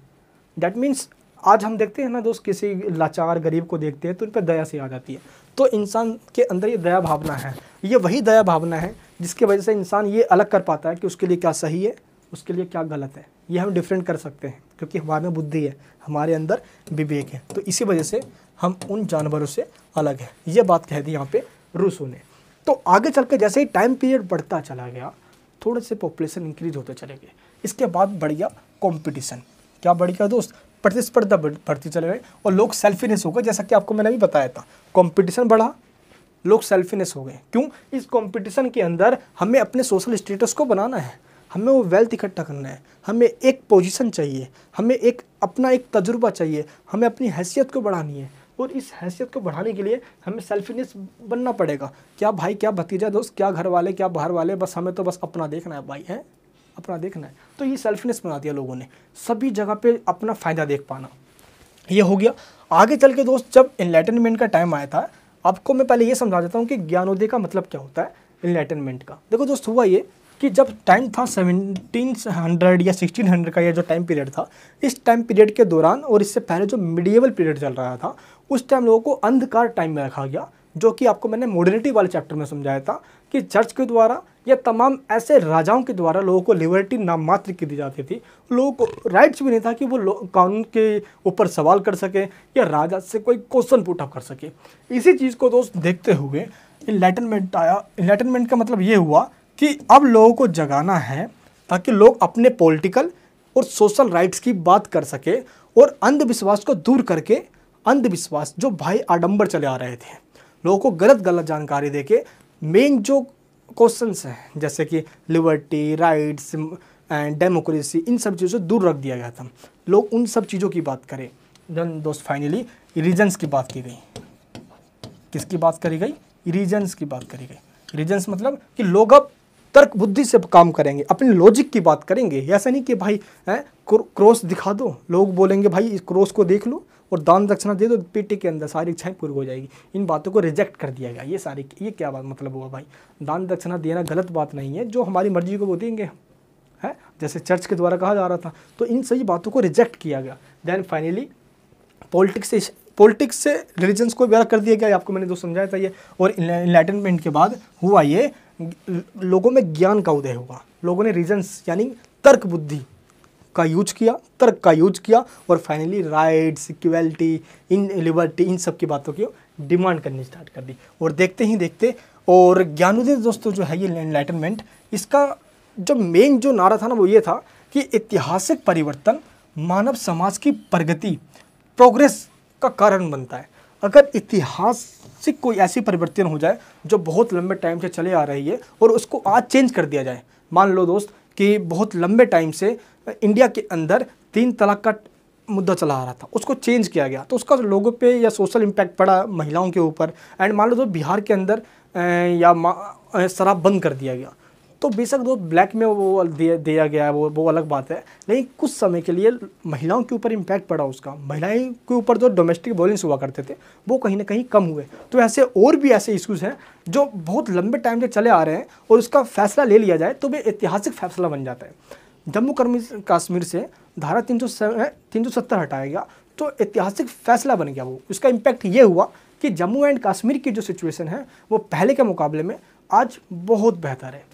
दैट मीन्स आज हम देखते हैं ना दोस्त किसी लाचार गरीब को देखते हैं तो उन पर दया से आ जाती है तो इंसान के अंदर ये दया भावना है ये वही दया भावना है जिसकी वजह से इंसान ये अलग कर पाता है कि उसके लिए क्या सही है उसके लिए क्या गलत है ये हम डिफरेंट कर सकते हैं क्योंकि हमारे में बुद्धि है हमारे अंदर विवेक है तो इसी वजह से हम उन जानवरों से अलग हैं ये बात कह दी यहाँ पे रूसों ने तो आगे चल के जैसे ही टाइम पीरियड बढ़ता चला गया थोड़े से पॉपुलेशन इंक्रीज होते चले गए इसके बाद बढ़ गया कॉम्पिटिशन क्या बढ़ का दोस्त प्रतिस्पर्धा बढ़ती चले गए और लोग सेल्फीनेस हो गए जैसा कि आपको मैंने अभी बताया था कॉम्पिटिशन बढ़ा लोग सेल्फीनेस हो गए क्यों इस कॉम्पिटिशन के अंदर हमें अपने सोशल स्टेटस को बनाना है हमें वो वेल्थ इकट्ठा करना है हमें एक पोजीशन चाहिए हमें एक अपना एक तजुर्बा चाहिए हमें अपनी हैसियत को बढ़ानी है और इस हैसियत को बढ़ाने के लिए हमें सेल्फीनेस बनना पड़ेगा क्या भाई क्या भतीजा दोस्त क्या घर वाले क्या बाहर वाले बस हमें तो बस अपना देखना है भाई है अपना देखना है तो ये सेल्फनेस बना दिया लोगों ने सभी जगह पे अपना फ़ायदा देख पाना ये हो गया आगे चल के दोस्त जब इन्लाइटनमेंट का टाइम आया था आपको मैं पहले ये समझा देता हूँ कि ज्ञानोदय का मतलब क्या होता है इन्लाइटनमेंट का देखो दोस्त हुआ ये कि जब टाइम था सेवनटीन हंड्रेड या सिक्सटीन हंड्रेड का यह जो टाइम पीरियड था इस टाइम पीरियड के दौरान और इससे पहले जो मिडिएवल पीरियड चल रहा था उस टाइम लोगों को अंधकार टाइम में रखा गया जो कि आपको मैंने मॉडर्निटी वाले चैप्टर में समझाया था कि चर्च के द्वारा या तमाम ऐसे राजाओं के द्वारा लोगों को लिबर्टी नाम मात्र की दी जाती थी लोगों को राइट्स भी नहीं था कि वो कानून के ऊपर सवाल कर सकें या राजा से कोई क्वेश्चन पुटअप कर सके इसी चीज़ को दोस्त देखते हुए इलेटनमेंट आया इलेटनमेंट का मतलब ये हुआ कि अब लोगों को जगाना है ताकि लोग अपने पॉलिटिकल और सोशल राइट्स की बात कर सके और अंधविश्वास को दूर करके अंधविश्वास जो भाई आडंबर चले आ रहे थे लोगों को गलत गलत जानकारी देके मेन जो क्वेश्चंस हैं जैसे कि लिबर्टी राइट्स एंड डेमोक्रेसी इन सब चीज़ों से दूर रख दिया गया था लोग उन सब चीज़ों की बात करें देन दोस्त फाइनली रीजन्स की बात की गई किसकी बात करी गई रीजन्स की बात करी गई रीजन्स मतलब कि लोग अब तर्क बुद्धि से काम करेंगे अपने लॉजिक की बात करेंगे ऐसा नहीं कि भाई क्रॉस क्रोस दिखा दो लोग बोलेंगे भाई इस क्रोस को देख लो और दान दक्षिणा दे दो पेटी के अंदर सारी इच्छाएं पूरी हो जाएगी इन बातों को रिजेक्ट कर दिया गया ये सारी ये क्या बात मतलब हुआ भाई दान दक्षिणा देना गलत बात नहीं है जो हमारी मर्जी को वो देंगे है जैसे चर्च के द्वारा कहा जा रहा था तो इन सही बातों को रिजेक्ट किया गया देन फाइनली पॉलिटिक्स से पॉलिटिक्स से रिलीजन्स को अलग कर दिया गया आपको मैंने दो समझाया था ये और इन्लाइटनमेंट के बाद हुआ ये लोगों में ज्ञान का उदय हुआ लोगों ने रीजन्स यानी तर्क बुद्धि का यूज किया तर्क का यूज किया और फाइनली राइट्स इक्वेलिटी इन लिबर्टी इन सब की बातों की डिमांड करनी स्टार्ट कर दी और देखते ही देखते और ज्ञानोदय दोस्तों जो है ये एनलाइटनमेंट इसका जो मेन जो नारा था ना वो ये था कि ऐतिहासिक परिवर्तन मानव समाज की प्रगति प्रोग्रेस का कारण बनता है अगर ऐतिहासिक कोई ऐसी परिवर्तन हो जाए जो बहुत लंबे टाइम से चले आ रही है और उसको आज चेंज कर दिया जाए मान लो दोस्त कि बहुत लंबे टाइम से इंडिया के अंदर तीन तलाक का मुद्दा चला आ रहा था उसको चेंज किया गया तो उसका लोगों पे या सोशल इम्पैक्ट पड़ा महिलाओं के ऊपर एंड मान लो तो बिहार के अंदर या शराब बंद कर दिया गया तो बेशक वो ब्लैक में वो दिया, गया है वो वो अलग बात है लेकिन कुछ समय के लिए महिलाओं के ऊपर इम्पैक्ट पड़ा उसका महिलाएं के ऊपर जो डोमेस्टिक वॉयेंस हुआ करते थे वो कहीं ना कहीं कम हुए तो ऐसे और भी ऐसे इशूज़ हैं जो बहुत लंबे टाइम से चले आ रहे हैं और उसका फैसला ले लिया जाए तो वे ऐतिहासिक फैसला बन जाता है जम्मू कश्मीर से धारा तीन सौ तीन सौ सत्तर हटाया गया तो ऐतिहासिक फैसला बन गया वो उसका इम्पैक्ट ये हुआ कि जम्मू एंड कश्मीर की जो सिचुएशन है वो पहले के मुकाबले में आज बहुत बेहतर है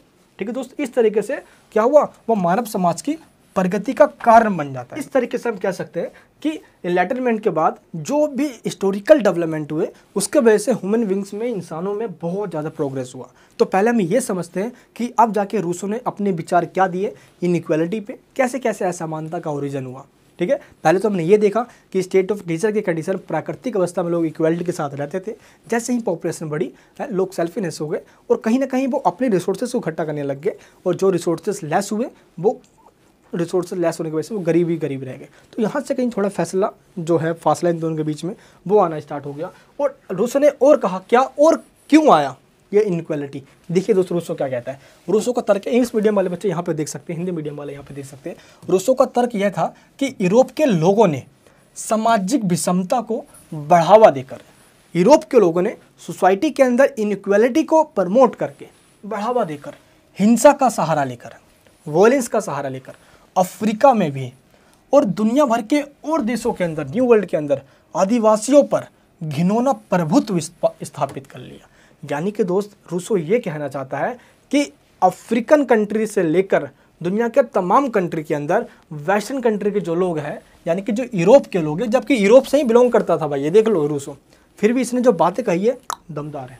ठीक है दोस्त इस तरीके से क्या हुआ वो मानव समाज की प्रगति का कारण बन जाता है इस तरीके से हम कह सकते हैं कि लेटरमेंट के बाद जो भी हिस्टोरिकल डेवलपमेंट हुए उसके वजह से ह्यूमन विंग्स में इंसानों में बहुत ज़्यादा प्रोग्रेस हुआ तो पहले हम ये समझते हैं कि अब जाके रूसों ने अपने विचार क्या दिए इनक्वालिटी पे कैसे कैसे असमानता का ओरिजन हुआ ठीक है पहले तो हमने ये देखा कि स्टेट ऑफ नेचर की कंडीशन प्राकृतिक अवस्था में लोग इक्वलिटी के साथ रहते थे जैसे ही पॉपुलेशन बढ़ी लोग सेल्फीनेस हो गए और कहीं ना कहीं वो अपने रिसोर्सेज को इकट्ठा करने लग गए और जो रिसोर्सेज लेस हुए वो रिसोर्सेज लेस होने की वजह से वो गरीब ही गरीब रह गए तो यहाँ से कहीं थोड़ा फैसला जो है फासला इन दोनों के बीच में वो आना स्टार्ट हो गया और रूस ने और कहा क्या और क्यों आया या इनक्वालिटी देखिए दोस्तों रूसो क्या कहता है रूसो का तर्क इंग्लिश मीडियम वाले बच्चे यहाँ पर देख सकते हैं हिंदी मीडियम वाले यहाँ पर देख सकते हैं रूसो का तर्क यह था कि यूरोप के लोगों ने सामाजिक विषमता को बढ़ावा देकर यूरोप के लोगों ने सोसाइटी के अंदर इनक्वालिटी को प्रमोट करके बढ़ावा देकर हिंसा का सहारा लेकर वॉयलेंस का सहारा लेकर अफ्रीका में भी और दुनिया भर के और देशों के अंदर न्यू वर्ल्ड के अंदर आदिवासियों पर घिनौना प्रभुत्व स्थापित कर लिया यानी कि दोस्त रूसो ये कहना चाहता है कि अफ्रीकन कंट्री से लेकर दुनिया के तमाम कंट्री के अंदर वेस्टर्न कंट्री के जो लोग हैं यानी कि जो यूरोप के लोग हैं जबकि यूरोप से ही बिलोंग करता था भाई ये देख लो रूसो फिर भी इसने जो बातें कही है दमदार है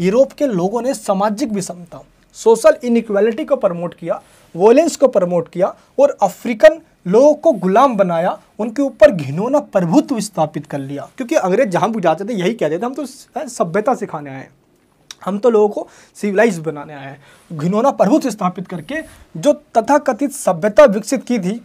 यूरोप के लोगों ने सामाजिक विषमता सोशल इनक्वालिटी को प्रमोट किया वोलेंस को प्रमोट किया और अफ्रीकन लोगों को गुलाम बनाया उनके ऊपर घिनौना प्रभुत्व स्थापित कर लिया क्योंकि अंग्रेज जहाँ भी जाते थे यही कहते थे हम तो सभ्यता सिखाने आए हैं हम तो लोगों को सिविलाइज बनाने आए हैं घिनौना प्रभुत्व स्थापित करके जो तथाकथित सभ्यता विकसित की थी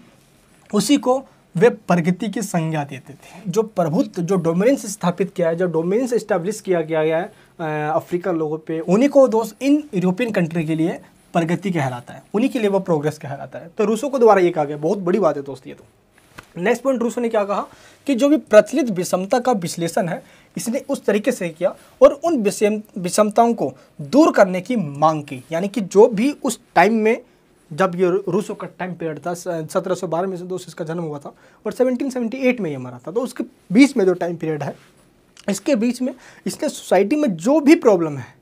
उसी को वे प्रगति की संज्ञा देते थे जो प्रभुत्व जो डोमिनेंस स्थापित किया है जो डोमिनेंस इस्टेब्लिश किया गया है अफ्रीकन लोगों पे उन्हीं को दोस्त इन यूरोपियन कंट्री के लिए प्रगति कहलाता है उन्हीं के लिए वो प्रोग्रेस कहलाता है तो रूसों को द्वारा ये कहा गया बहुत बड़ी बात है दोस्त ये तो नेक्स्ट पॉइंट रूसो ने क्या कहा कि जो भी प्रचलित विषमता का विश्लेषण है इसने उस तरीके से किया और उन विषम विषमताओं को दूर करने की मांग की यानी कि जो भी उस टाइम में जब ये रूसों का टाइम पीरियड था सत्रह सौ बारह में से दोस्त इसका जन्म हुआ था और सेवनटीन सेवेंटी एट में ये मरा था तो उसके बीच में जो टाइम पीरियड है इसके बीच में इसने सोसाइटी में जो भी प्रॉब्लम है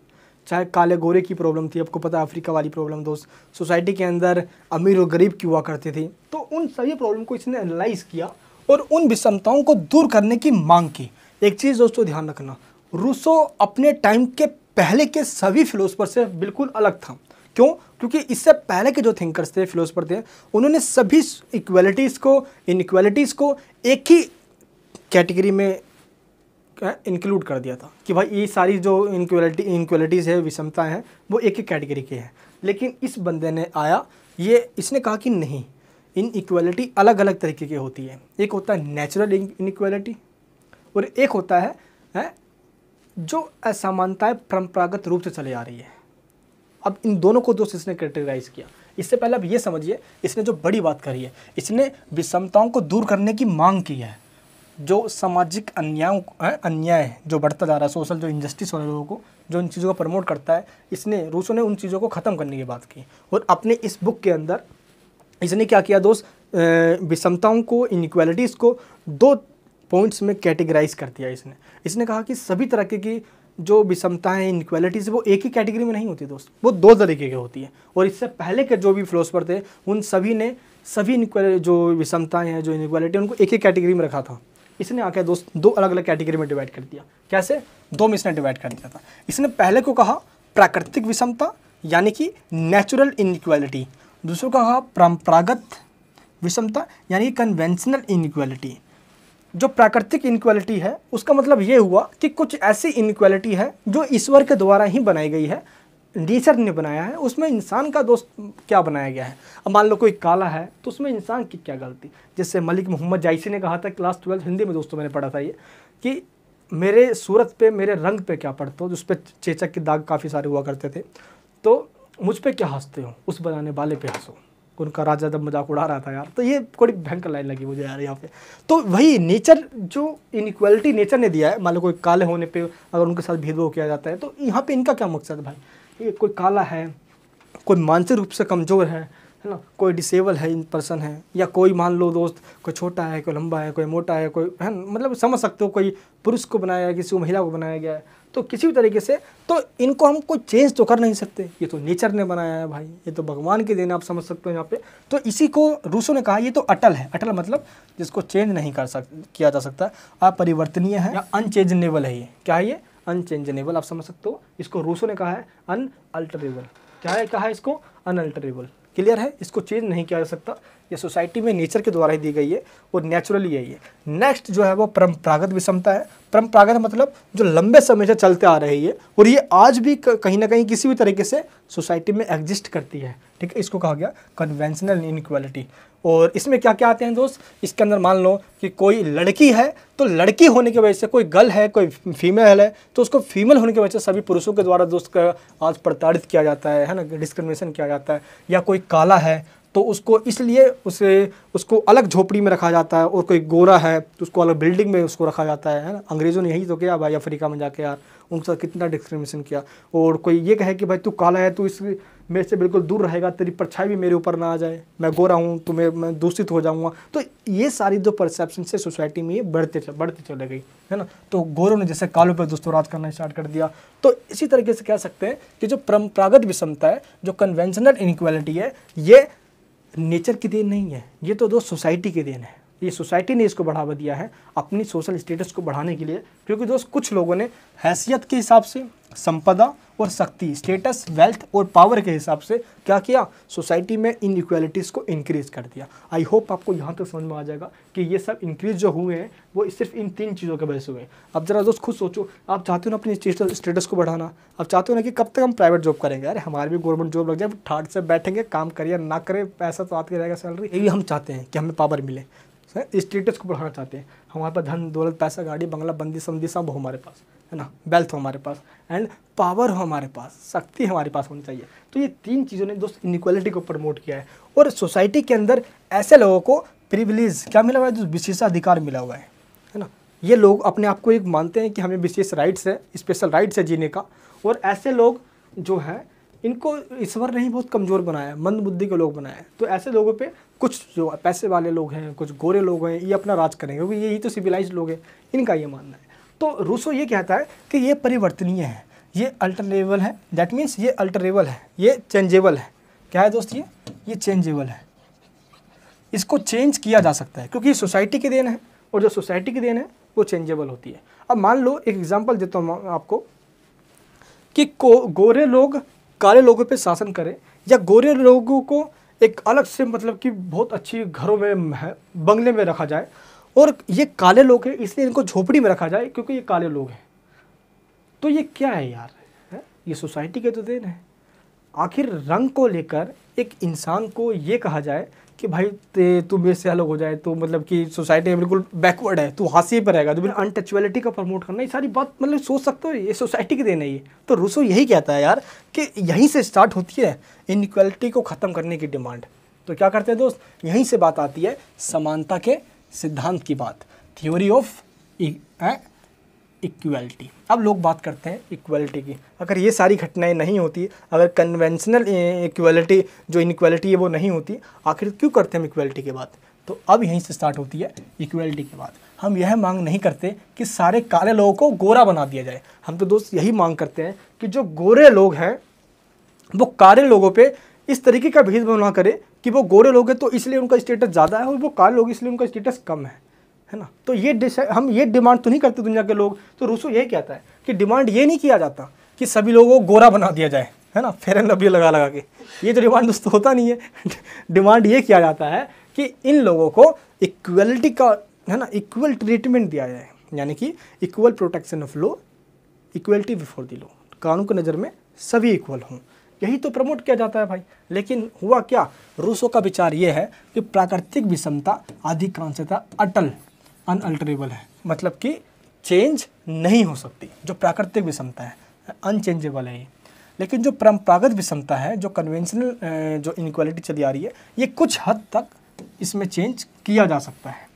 चाहे काले गोरे की प्रॉब्लम थी आपको पता है अफ्रीका वाली प्रॉब्लम दोस्त सोसाइटी के अंदर अमीर और गरीब की हुआ करती थी तो उन सभी प्रॉब्लम को इसने एनालाइज किया और उन विषमताओं को दूर करने की मांग की एक चीज़ दोस्तों ध्यान रखना रूसो अपने टाइम के पहले के सभी फिलोसफर से बिल्कुल अलग था क्यों क्योंकि इससे पहले के जो थिंकर्स थे फिलोसफर थे उन्होंने सभी इक्वलिटीज़ को इनक्वलिटीज़ को एक ही कैटेगरी में इंक्लूड कर दिया था कि भाई ये सारी जो इनक्वलिटी इनक्वलिटीज़ है विषमताएँ हैं वो एक ही कैटेगरी की है लेकिन इस बंदे ने आया ये इसने कहा कि नहीं इन इक्वलिटी अलग अलग तरीके की होती है एक होता है नेचुरल इनक्वलिटी और एक होता है, है जो असमानताएं परंपरागत रूप से चली आ रही है अब इन दोनों को दोस्त इसने कैटेगराइज किया इससे पहले आप ये समझिए इसने जो बड़ी बात करी है इसने विषमताओं को दूर करने की मांग की है जो सामाजिक अन्याय अन्याय जो बढ़ता जा रहा है सोशल जो इंजस्टिस हो रहा है लोगों को जो इन चीज़ों को प्रमोट करता है इसने रूसों ने उन चीज़ों को ख़त्म करने की बात की और अपने इस बुक के अंदर इसने क्या किया दोस्त विषमताओं को इनक्वालिटीज़ को दो पॉइंट्स में कैटेगराइज कर दिया इसने इसने कहा कि सभी तरह की जो विषमताएं इनक्वालिटीज वो एक ही कैटेगरी में नहीं होती दोस्त वो दो तरीके की होती है और इससे पहले के जो भी फिलोसफर थे उन सभी ने सभी जो विषमताएं हैं जो इनक्वालिटी उनको एक ही कैटेगरी में रखा था इसने आके दोस्त दो अलग अलग कैटेगरी में डिवाइड कर दिया कैसे दो में इसने डिवाइड कर दिया था इसने पहले को कहा प्राकृतिक विषमता यानी कि नेचुरल इनक्वालिटी दूसरों को कहा परंपरागत विषमता यानी कि कन्वेंशनल इनक्वालिटी जो प्राकृतिक इनक्वालिटी है उसका मतलब ये हुआ कि कुछ ऐसी इनक्वालिटी है जो ईश्वर के द्वारा ही बनाई गई है नेचर ने बनाया है उसमें इंसान का दोस्त क्या बनाया गया है अब मान लो कोई काला है तो उसमें इंसान की क्या गलती जैसे मलिक मोहम्मद जायसी ने कहा था क्लास ट्वेल्थ हिंदी में दोस्तों मैंने पढ़ा था ये कि मेरे सूरत पे मेरे रंग पे क्या पढ़ते हो जिस पर चेचक के दाग काफ़ी सारे हुआ करते थे तो मुझ पर क्या हंसते हो उस बनाने वाले पे हंसो उनका राजा जब मजाक उड़ा रहा था यार तो ये थोड़ी भयंकर लाइन लगी मुझे यार यहाँ पे तो वही नेचर जो इनक्वलिटी नेचर ने दिया है मान लो कोई काले होने पे अगर उनके साथ भेदभाव किया जाता है तो यहाँ पे इनका क्या मकसद है भाई ये कोई काला है कोई मानसिक रूप से कमज़ोर है है ना कोई डिसेबल है इन पर्सन है या कोई मान लो दोस्त कोई छोटा है कोई लंबा है कोई मोटा है कोई है मतलब समझ सकते हो कोई पुरुष को बनाया गया किसी को महिला को बनाया गया है तो किसी भी तरीके से तो इनको हम कोई चेंज तो कर नहीं सकते ये तो नेचर ने बनाया है भाई ये तो भगवान के देने आप समझ सकते हो यहाँ पे तो इसी को रूसो ने कहा ये तो अटल है अटल मतलब जिसको चेंज नहीं कर सक किया जा सकता अपरिवर्तनीय है या अनचेंजनेबल है ये क्या है ये अनचेंजनेबल आप समझ सकते हो इसको रूसो ने कहा है अनअल्टरेबल क्या है कहा है इसको अनअल्टरेबल क्लियर है इसको चेंज नहीं किया जा सकता ये सोसाइटी में नेचर के द्वारा ही दी गई है वो नेचुरली यही है नेक्स्ट जो है वो परंपरागत विषमता है परंपरागत मतलब जो लंबे समय से चलते आ रही है और ये आज भी कहीं ना कहीं किसी भी तरीके से सोसाइटी में एग्जिस्ट करती है ठीक है इसको कहा गया कन्वेंशनल इनक्वालिटी और इसमें क्या क्या आते हैं दोस्त इसके अंदर मान लो कि कोई लड़की है तो लड़की होने की वजह से कोई गर्ल है कोई फीमेल है तो उसको फीमेल होने की वजह से सभी पुरुषों के द्वारा दोस्त आज प्रताड़ित किया जाता है है ना डिस्क्रिमिनेशन किया जाता है या कोई काला है तो उसको इसलिए उसे उसको अलग झोपड़ी में रखा जाता है और कोई गोरा है तो उसको अलग बिल्डिंग में उसको रखा जाता है ना अंग्रेज़ों ने यही तो किया भाई अफ्रीका में जाके यार उनके साथ कितना डिस्क्रिमिनेशन किया और कोई ये कहे कि भाई तू काला है तू इस मेरे से बिल्कुल दूर रहेगा तेरी परछाई भी मेरे ऊपर ना आ जाए मैं गोरा हूँ तो मैं मैं दूषित हो जाऊँगा तो ये सारी जो परसेप्शन से सोसाइटी में ये बढ़ते चल बढ़ते चले गई है ना तो गोरों ने जैसे कालों पर दोस्तों राज करना स्टार्ट कर दिया तो इसी तरीके से कह सकते हैं कि जो परंपरागत विषमता है जो कन्वेंशनल इनक्वालिटी है ये नेचर की देन नहीं है ये तो दोस्त सोसाइटी की देन है ये सोसाइटी ने इसको बढ़ावा दिया है अपनी सोशल स्टेटस को बढ़ाने के लिए क्योंकि दोस्त कुछ लोगों ने हैसियत के हिसाब से संपदा और शक्ति स्टेटस वेल्थ और पावर के हिसाब से क्या किया सोसाइटी में इन को इंक्रीज कर दिया आई होप आपको यहाँ तक तो समझ में आ जाएगा कि ये सब इंक्रीज जो हुए हैं वो सिर्फ इन तीन चीज़ों के वजह से हुए अब जरा दोस्त खुद सोचो आप चाहते हो ना अपनी स्टेटस को बढ़ाना आप चाहते हो ना कि कब तक हम प्राइवेट जॉब करेंगे अरे हमारे भी गवर्नमेंट जॉब लग जाए ठाट से बैठेंगे काम करिए ना करें पैसा तो आते रहेगा सैलरी यही हम चाहते हैं कि हमें पावर मिले स्टेटस को बढ़ाना चाहते हैं हमारे पास धन दौलत पैसा गाड़ी बंगला बंदी समझी सब हो हमारे पास है ना वेल्थ हो हमारे पास एंड पावर हो हमारे पास शक्ति हमारे पास होनी चाहिए तो ये तीन चीज़ों ने दोस्त इनिक्वालिटी को प्रमोट किया है और सोसाइटी के अंदर ऐसे लोगों को प्रिविलेज क्या मिला हुआ है जो विशेषाधिकार मिला हुआ है है ना ये लोग अपने आप को एक मानते हैं कि हमें विशेष राइट्स है स्पेशल राइट्स है जीने का और ऐसे लोग जो हैं इनको ईश्वर ने ही बहुत कमज़ोर बनाया मंद बुद्धि के लोग बनाए तो ऐसे लोगों पे कुछ जो पैसे वाले लोग हैं कुछ गोरे लोग हैं ये अपना राज करेंगे क्योंकि यही तो सिविलाइज लोग हैं इनका ये मानना है तो रूसो ये कहता है कि ये परिवर्तनीय है ये अल्टरनेबल है दैट मीन्स ये अल्टरेबल है ये चेंजेबल है क्या है दोस्त ये ये चेंजेबल है इसको चेंज किया जा सकता है क्योंकि ये सोसाइटी की देन है और जो सोसाइटी की देन है वो चेंजेबल होती है अब मान लो एक एग्जाम्पल देता हूँ आपको कि को गोरे लोग काले लोगों पर शासन करें या गोरे लोगों को एक अलग से मतलब कि बहुत अच्छी घरों में बंगले में रखा जाए और ये काले लोग हैं इसलिए इनको झोपड़ी में रखा जाए क्योंकि ये काले लोग हैं तो ये क्या है यार है? ये सोसाइटी के तो देन है आखिर रंग को लेकर एक इंसान को ये कहा जाए कि भाई तू मेरे से अलग हो जाए तो मतलब कि सोसाइटी बिल्कुल बैकवर्ड है तू हाँसी पर रहेगा तो बिल्कुल अनटचुअलिटी का प्रमोट करना ये सारी बात मतलब सोच सकते हो ये सोसाइटी की देन है ये तो रूसो यही कहता है यार कि यहीं से स्टार्ट होती है इनक्वलिटी को ख़त्म करने की डिमांड तो क्या करते हैं दोस्त यहीं से बात आती है समानता के सिद्धांत की बात थ्योरी ऑफ इक्वलिटी अब लोग बात करते हैं इक्वलिटी की अगर ये सारी घटनाएं नहीं होती अगर कन्वेंशनल इक्वलिटी जो इनक्वलिटी है वो नहीं होती आखिर क्यों करते हैं हम इक्वलिटी की बात तो अब यहीं से स्टार्ट होती है इक्वलिटी की बात हम यह मांग नहीं करते कि सारे काले लोगों को गोरा बना दिया जाए हम तो दोस्त यही मांग करते हैं कि जो गोरे लोग हैं वो काले लोगों पर इस तरीके का भेदभाव ना करें कि वो गोरे लोग हैं तो इसलिए उनका स्टेटस ज़्यादा है और वो काले लोग इसलिए उनका स्टेटस कम है है ना तो ये हम ये डिमांड तो नहीं करते दुनिया के लोग तो रूसो ये कहता है कि डिमांड ये नहीं किया जाता कि सभी लोगों को गोरा बना दिया जाए है ना फेयर एंड लगा लगा के ये तो डिमांड दोस्तों होता नहीं है डिमांड ये किया जाता है कि इन लोगों को इक्वलिटी का है ना इक्वल ट्रीटमेंट दिया जाए यानी कि equal protection of law equality before the law कानून की नज़र में सभी इक्वल हों यही तो प्रमोट किया जाता है भाई लेकिन हुआ क्या रूसों का विचार ये है कि प्राकृतिक विषमता अधिकांशता अटल अनअल्टरेबल है मतलब कि चेंज नहीं हो सकती जो प्राकृतिक विषमता है अनचेंजेबल है ये लेकिन जो परंपरागत विषमता है जो कन्वेंशनल जो इनक्वालिटी चली आ रही है ये कुछ हद तक इसमें चेंज किया जा सकता है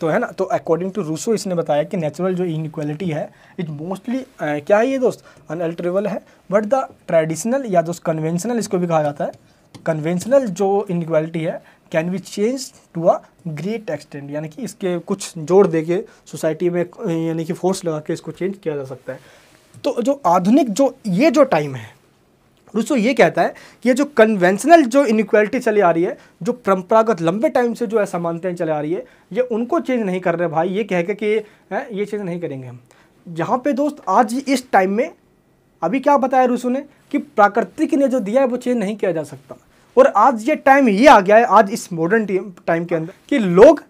तो है ना तो अकॉर्डिंग टू रूसो इसने बताया कि नेचुरल जो इनक्वालिटी है इट मोस्टली uh, क्या है ये दोस्त अनअल्टरेबल है बट द ट्रेडिशनल या दोस्त कन्वेंशनल इसको भी कहा जाता है कन्वेंशनल जो इनक्वालिटी है can be change to a great extent यानी कि इसके कुछ जोड़ दे के सोसाइटी में यानी कि फोर्स लगा के इसको चेंज किया जा सकता है तो जो आधुनिक जो ये जो टाइम है रुसो ये कहता है कि ये जो कन्वेंशनल जो इनक्वलिटी चली आ रही है जो परंपरागत लंबे टाइम से जो हैं चले आ रही है ये उनको चेंज नहीं कर रहे भाई ये कह के कि ये चेंज नहीं करेंगे हम जहाँ पे दोस्त आज इस टाइम में अभी क्या बताया रूसो ने कि प्राकृतिक ने जो दिया है वो चेंज नहीं किया जा सकता और आज ये टाइम ये आ गया है आज इस मॉडर्न टाइम के अंदर कि लोग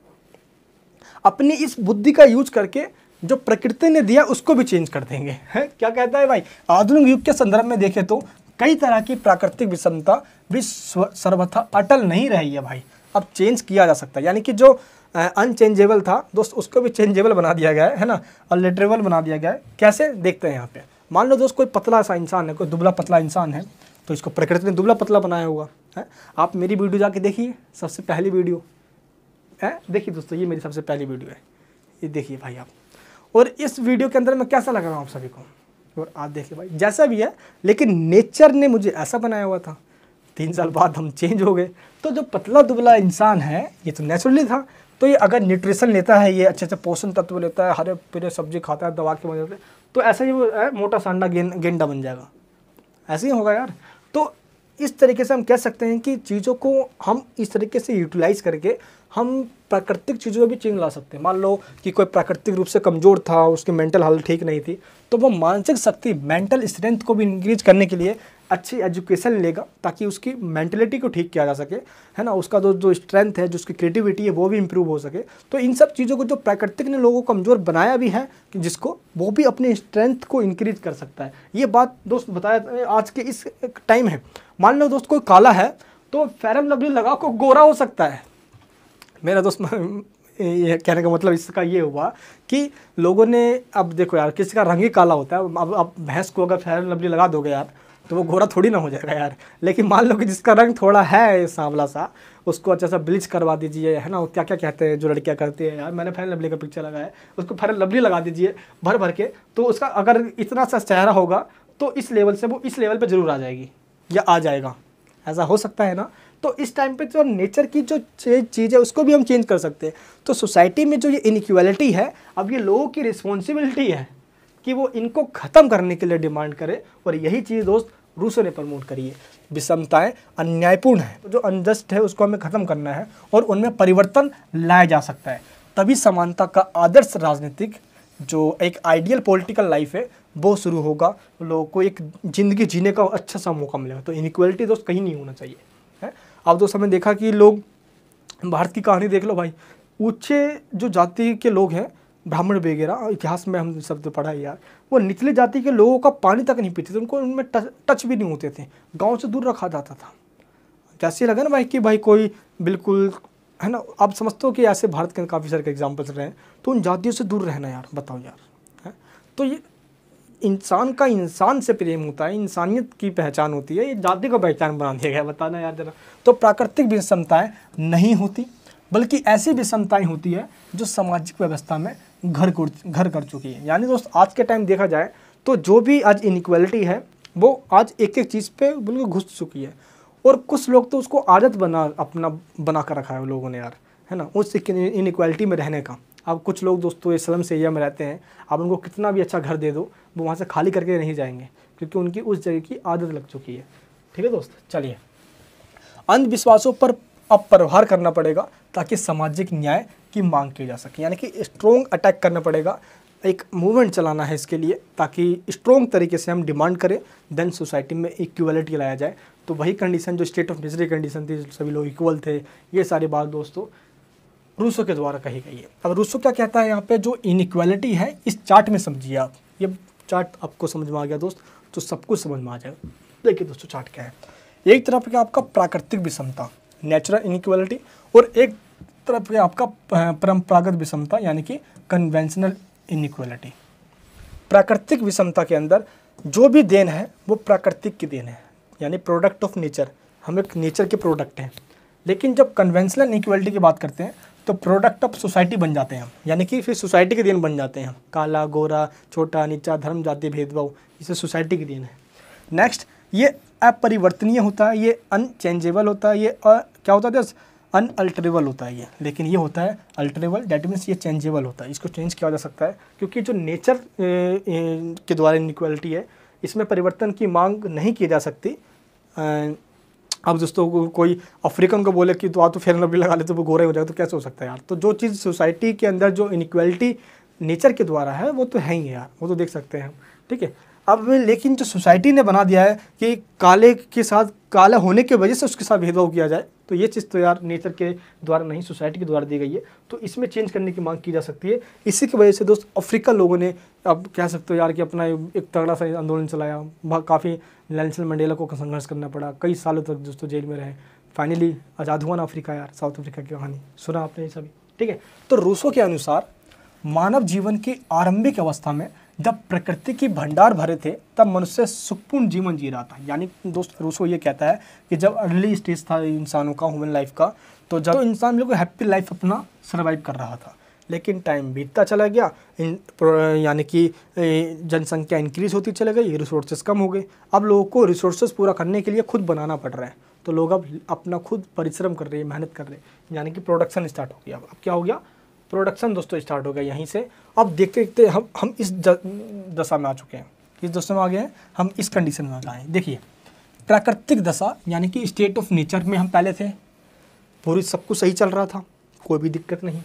अपनी इस बुद्धि का यूज करके जो प्रकृति ने दिया उसको भी चेंज कर देंगे है क्या कहता है भाई आधुनिक युग के संदर्भ में देखें तो कई तरह की प्राकृतिक विषमता भी सर्वथा अटल नहीं रही है भाई अब चेंज किया जा सकता है यानी कि जो अनचेंजेबल था दोस्त उसको भी चेंजेबल बना दिया गया है है ना अनलेटरेबल बना दिया गया है कैसे देखते हैं यहाँ पे मान लो दोस्त कोई पतला सा इंसान है कोई दुबला पतला इंसान है तो इसको प्रकृति ने दुबला पतला बनाया होगा है आप मेरी वीडियो जाके देखिए सबसे पहली वीडियो है देखिए दोस्तों ये मेरी सबसे पहली वीडियो है ये देखिए भाई आप और इस वीडियो के अंदर मैं कैसा लग रहा हूँ आप सभी को और आप देखिए भाई जैसा भी है लेकिन नेचर ने मुझे ऐसा बनाया हुआ था तीन साल बाद हम चेंज हो गए तो जो पतला दुबला इंसान है ये तो नेचुरली था तो ये अगर न्यूट्रिशन लेता है ये अच्छे अच्छे पोषण तत्व लेता है हरे पूरे सब्जी खाता है दवा के बन जाते तो ऐसा ही वो है मोटा सांडा गें, गेंडा बन जाएगा ऐसे ही होगा यार तो इस तरीके से हम कह सकते हैं कि चीज़ों को हम इस तरीके से यूटिलाइज करके हम प्राकृतिक चीज़ों में भी चेंज ला सकते हैं मान लो कि कोई प्राकृतिक रूप से कमज़ोर था उसकी मेंटल हालत ठीक नहीं थी तो वो मानसिक शक्ति मेंटल स्ट्रेंथ को भी इंक्रीज करने के लिए अच्छी एजुकेशन लेगा ताकि उसकी मेंटलिटी को ठीक किया जा सके है ना उसका जो जो स्ट्रेंथ है जो उसकी क्रिएटिविटी है वो भी इम्प्रूव हो सके तो इन सब चीज़ों को जो प्राकृतिक ने लोगों को कमज़ोर बनाया भी है जिसको वो भी अपने स्ट्रेंथ को इंक्रीज कर सकता है ये बात दोस्त बताया आज के इस टाइम है मान लो दोस्त कोई काला है तो फेरम लवली लगा को गोरा हो सकता है मेरा दोस्त ये कहने का मतलब इसका ये हुआ कि लोगों ने अब देखो यार किसी का रंग ही काला होता है अब अब भैंस को अगर फेरम लवली लगा दोगे यार तो वो घोड़ा थोड़ी ना हो जाएगा यार लेकिन मान लो कि जिसका रंग थोड़ा है सांवला सा उसको अच्छा सा ब्लीच करवा दीजिए है ना क्या क्या कहते हैं जो लड़कियाँ करती है यार मैंने फैन लवली का पिक्चर लगाया उसको फैन लवली लगा दीजिए भर भर के तो उसका अगर इतना सा चेहरा होगा तो इस लेवल से वो इस लेवल पर जरूर आ जाएगी या आ जाएगा ऐसा हो सकता है ना तो इस टाइम पे जो तो नेचर की जो चीज़ है उसको भी हम चेंज कर सकते हैं तो सोसाइटी में जो ये इनक्वलिटी है अब ये लोगों की रिस्पॉन्सिबिलिटी है कि वो इनको ख़त्म करने के लिए डिमांड करें और यही चीज़ दोस्त रूसों ने प्रमोट करी है विषमताएँ अन्यायपूर्ण है तो जो अनजस्ट है उसको हमें ख़त्म करना है और उनमें परिवर्तन लाया जा सकता है तभी समानता का आदर्श राजनीतिक जो एक आइडियल पॉलिटिकल लाइफ है वो शुरू होगा लोगों को एक ज़िंदगी जीने का अच्छा सा मौका मिलेगा तो इनक्वलिटी दोस्त कहीं नहीं होना चाहिए है अब दोस्त हमने देखा कि लोग भारत की कहानी देख लो भाई ऊँचे जो जाति के लोग हैं ब्राह्मण वगैरह इतिहास में हम शब्द पढ़ा है यार वो निचले जाति के लोगों का पानी तक नहीं पीते थे उनको उनमें टच भी नहीं होते थे गाँव से दूर रखा जाता था जैसे लगा ना भाई कि भाई कोई बिल्कुल है ना आप समझते हो कि ऐसे भारत के काफ़ी सारे एग्जाम्पल्स रहे हैं तो उन जातियों से दूर रहना यार बताओ यार है तो ये इंसान का इंसान से प्रेम होता है इंसानियत की पहचान होती है ये जाति को पहचान बना दिया गया बताना यार जरा तो प्राकृतिक विषमताएँ नहीं होती बल्कि ऐसी विषमताएँ होती है जो सामाजिक व्यवस्था में घर घर कर चुकी है यानी दोस्त आज के टाइम देखा जाए तो जो भी आज इनक्वलिटी है वो आज एक एक चीज़ पे बिल्कुल घुस चुकी है और कुछ लोग तो उसको आदत बना अपना बना कर रखा है लोगों ने यार है ना उस इनक्वलिटी में रहने का अब कुछ लोग दोस्तों ये स्लम्स एरिया में रहते हैं आप उनको कितना भी अच्छा घर दे दो वो वहाँ से खाली करके नहीं जाएंगे क्योंकि उनकी उस जगह की आदत लग चुकी है ठीक है दोस्त चलिए अंधविश्वासों पर अब प्रहार करना पड़ेगा ताकि सामाजिक न्याय की मांग की जा सके यानी कि स्ट्रोंग अटैक करना पड़ेगा एक मूवमेंट चलाना है इसके लिए ताकि स्ट्रॉन्ग तरीके से हम डिमांड करें देन सोसाइटी में इक्वलिटी लाया जाए तो वही कंडीशन जो स्टेट ऑफ मिजरी कंडीशन थी सभी लोग इक्वल थे ये सारी बात दोस्तों रूसो के द्वारा कही गई है अब रूसो क्या कहता है यहाँ पे जो इनक्वालिटी है इस चार्ट में समझिए आप ये चार्ट आपको समझ में आ गया दोस्त तो सब कुछ समझ में आ जाएगा देखिए दोस्तों चार्ट क्या है एक तरफ का आपका प्राकृतिक विषमता नेचुरल इनक्वालिटी और एक तरफ का आपका परंपरागत विषमता यानी कि कन्वेंशनल इनक्वालिटी प्राकृतिक विषमता के अंदर जो भी देन है वो प्राकृतिक की देन है यानी प्रोडक्ट ऑफ नेचर हम एक नेचर के प्रोडक्ट हैं लेकिन जब कन्वेंशनल इनक्वालिटी की बात करते हैं तो प्रोडक्ट ऑफ सोसाइटी बन जाते हैं यानी कि फिर सोसाइटी के दिन बन जाते हैं काला गोरा छोटा नीचा धर्म जाति भेदभाव इसे सोसाइटी के दिन है नेक्स्ट ये अपरिवर्तनीय होता है ये अनचेंजेबल होता है ये और क्या होता है अनअल्टरेबल होता है ये लेकिन ये होता है अल्टरेबल डैट मीन्स ये चेंजेबल होता है इसको चेंज किया जा सकता है क्योंकि जो नेचर के द्वारा इनक्वालिटी है इसमें परिवर्तन की मांग नहीं की जा सकती अब दोस्तों को कोई अफ्रीकन को बोले कि तो आप तो फेयर लवली लगा ले तो वो गोरे हो जाएगा तो कैसे हो सकता है यार तो जो चीज़ सोसाइटी के अंदर जो इनक्वलिटी नेचर के द्वारा है वो तो है ही यार वो तो देख सकते हैं ठीक है अब लेकिन जो सोसाइटी ने बना दिया है कि काले के साथ काला होने की वजह से उसके साथ भेदभाव किया जाए तो ये चीज़ तो यार नेचर के द्वारा नहीं सोसाइटी के द्वारा दी गई है तो इसमें चेंज करने की मांग की जा सकती है इसी की वजह से दोस्त अफ्रीका लोगों ने अब कह सकते हो यार कि अपना एक तगड़ा सा आंदोलन चलाया काफ़ी नेल्सन मंडेला को संघर्ष करना पड़ा कई सालों तक दोस्तों जेल में रहे फाइनली आज़ाद हुआ ना अफ्रीका यार साउथ अफ्रीका की कहानी सुना आपने ये सभी ठीक है तो रूसो के अनुसार मानव जीवन की आरंभिक अवस्था में जब प्रकृति की भंडार भरे थे तब मनुष्य सुखपूर्ण जीवन जी रहा था यानी दोस्त रूसो ये कहता है कि जब अर्ली स्टेज था इंसानों का ह्यूमन लाइफ का तो जब तो इंसान बिल्कुल हैप्पी लाइफ अपना सर्वाइव कर रहा था लेकिन टाइम बीतता चला गया यानी कि जनसंख्या इंक्रीज़ होती चले गई रिसोर्सेज कम हो गए अब लोगों को रिसोर्सेज पूरा करने के लिए खुद बनाना पड़ रहा है तो लोग अब अपना खुद परिश्रम कर रहे हैं मेहनत कर रहे हैं यानी कि प्रोडक्शन स्टार्ट हो गया अब अब क्या हो गया प्रोडक्शन दोस्तों स्टार्ट हो गया यहीं से अब देखते देखते हम हम इस दशा में आ चुके हैं किस दशा में आ गए हैं हम इस कंडीशन में आ गए हैं देखिए प्राकृतिक दशा यानी कि स्टेट ऑफ नेचर में हम पहले थे पूरी सब कुछ सही चल रहा था कोई भी दिक्कत नहीं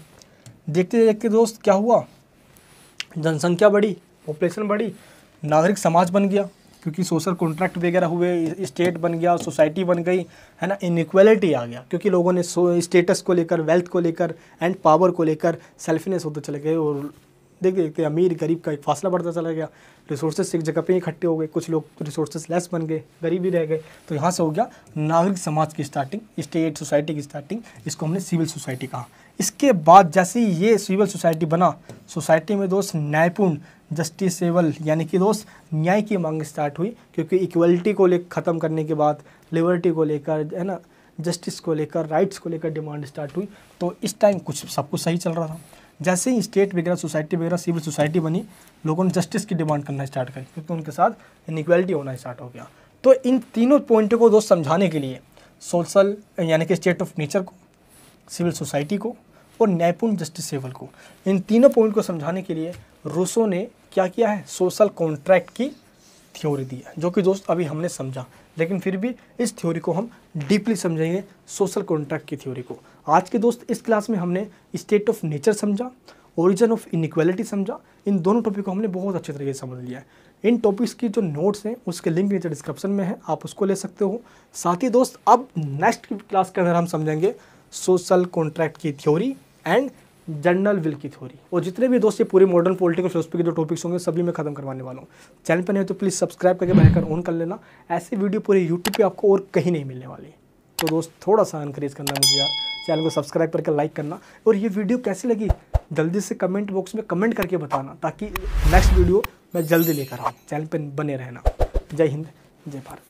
देखते देखते दोस्त क्या हुआ जनसंख्या बढ़ी पॉपुलेशन बढ़ी नागरिक समाज बन गया क्योंकि सोशल कॉन्ट्रैक्ट वगैरह हुए स्टेट बन गया सोसाइटी बन गई है ना इनक्वलिटी आ गया क्योंकि लोगों ने स्टेटस को लेकर वेल्थ को लेकर एंड पावर को लेकर सेल्फिनेस होते चले गए और देख देखते अमीर गरीब का एक फासला बढ़ता चला गया रिसोर्सेस एक जगह पे इकट्ठे हो गए कुछ लोग रिसोर्सेस लेस बन गए गरीब ही रह गए तो यहाँ से हो गया नागरिक समाज की स्टार्टिंग स्टेट सोसाइटी की स्टार्टिंग इसको हमने सिविल सोसाइटी कहा इसके बाद जैसे ही ये सिविल सोसाइटी बना सोसाइटी में दोस्त न्यायपूर्ण जस्टिसेबल यानी कि दोस्त न्याय की मांग स्टार्ट हुई क्योंकि इक्वलिटी को ले ख़त्म करने के बाद लिबर्टी को लेकर है ना जस्टिस को लेकर राइट्स को लेकर डिमांड स्टार्ट हुई तो इस टाइम कुछ सब कुछ सही चल रहा था जैसे ही स्टेट वगैरह सोसाइटी वगैरह सिविल सोसाइटी बनी लोगों ने जस्टिस की डिमांड करना स्टार्ट करी क्योंकि उनके साथ इनक्वलिटी होना स्टार्ट हो गया तो इन तीनों पॉइंटों को दोस्त समझाने के लिए सोशल यानी कि स्टेट ऑफ नेचर को सिविल सोसाइटी को और न्यायपूर्ण जस्टिस सेवल को इन तीनों पॉइंट को समझाने के लिए रूसो ने क्या किया है सोशल कॉन्ट्रैक्ट की थ्योरी दी है जो कि दोस्त अभी हमने समझा लेकिन फिर भी इस थ्योरी को हम डीपली समझेंगे सोशल कॉन्ट्रैक्ट की थ्योरी को आज के दोस्त इस क्लास में हमने स्टेट ऑफ नेचर समझा ओरिजन ऑफ इनक्वालिटी समझा इन दोनों टॉपिक को हमने बहुत अच्छे तरीके से समझ लिया है इन टॉपिक्स की जो नोट्स हैं उसके लिंक नीचे डिस्क्रिप्शन में है आप उसको ले सकते हो साथ ही दोस्त अब नेक्स्ट क्लास के अंदर हम समझेंगे सोशल कॉन्ट्रैक्ट की थ्योरी एंड जनरल विल की थ्योरी और जितने भी दोस्त ये पूरे मॉडर्न पॉलिटिकल फिलोसफी के जो टॉपिक्स होंगे सभी मैं खत्म करवाने वाला हूँ चैनल पर नहीं तो प्लीज़ सब्सक्राइब करके बैठकर ऑन कर लेना ऐसे वीडियो पूरे यूट्यूब पर आपको और कहीं नहीं मिलने वाली तो दोस्त थोड़ा सा इनक्रेज करना मुझे यार चैनल को सब्सक्राइब करके लाइक करना और ये वीडियो कैसी लगी जल्दी से कमेंट बॉक्स में कमेंट करके बताना ताकि नेक्स्ट वीडियो मैं जल्दी लेकर आऊँ चैनल पर बने रहना जय हिंद जय भारत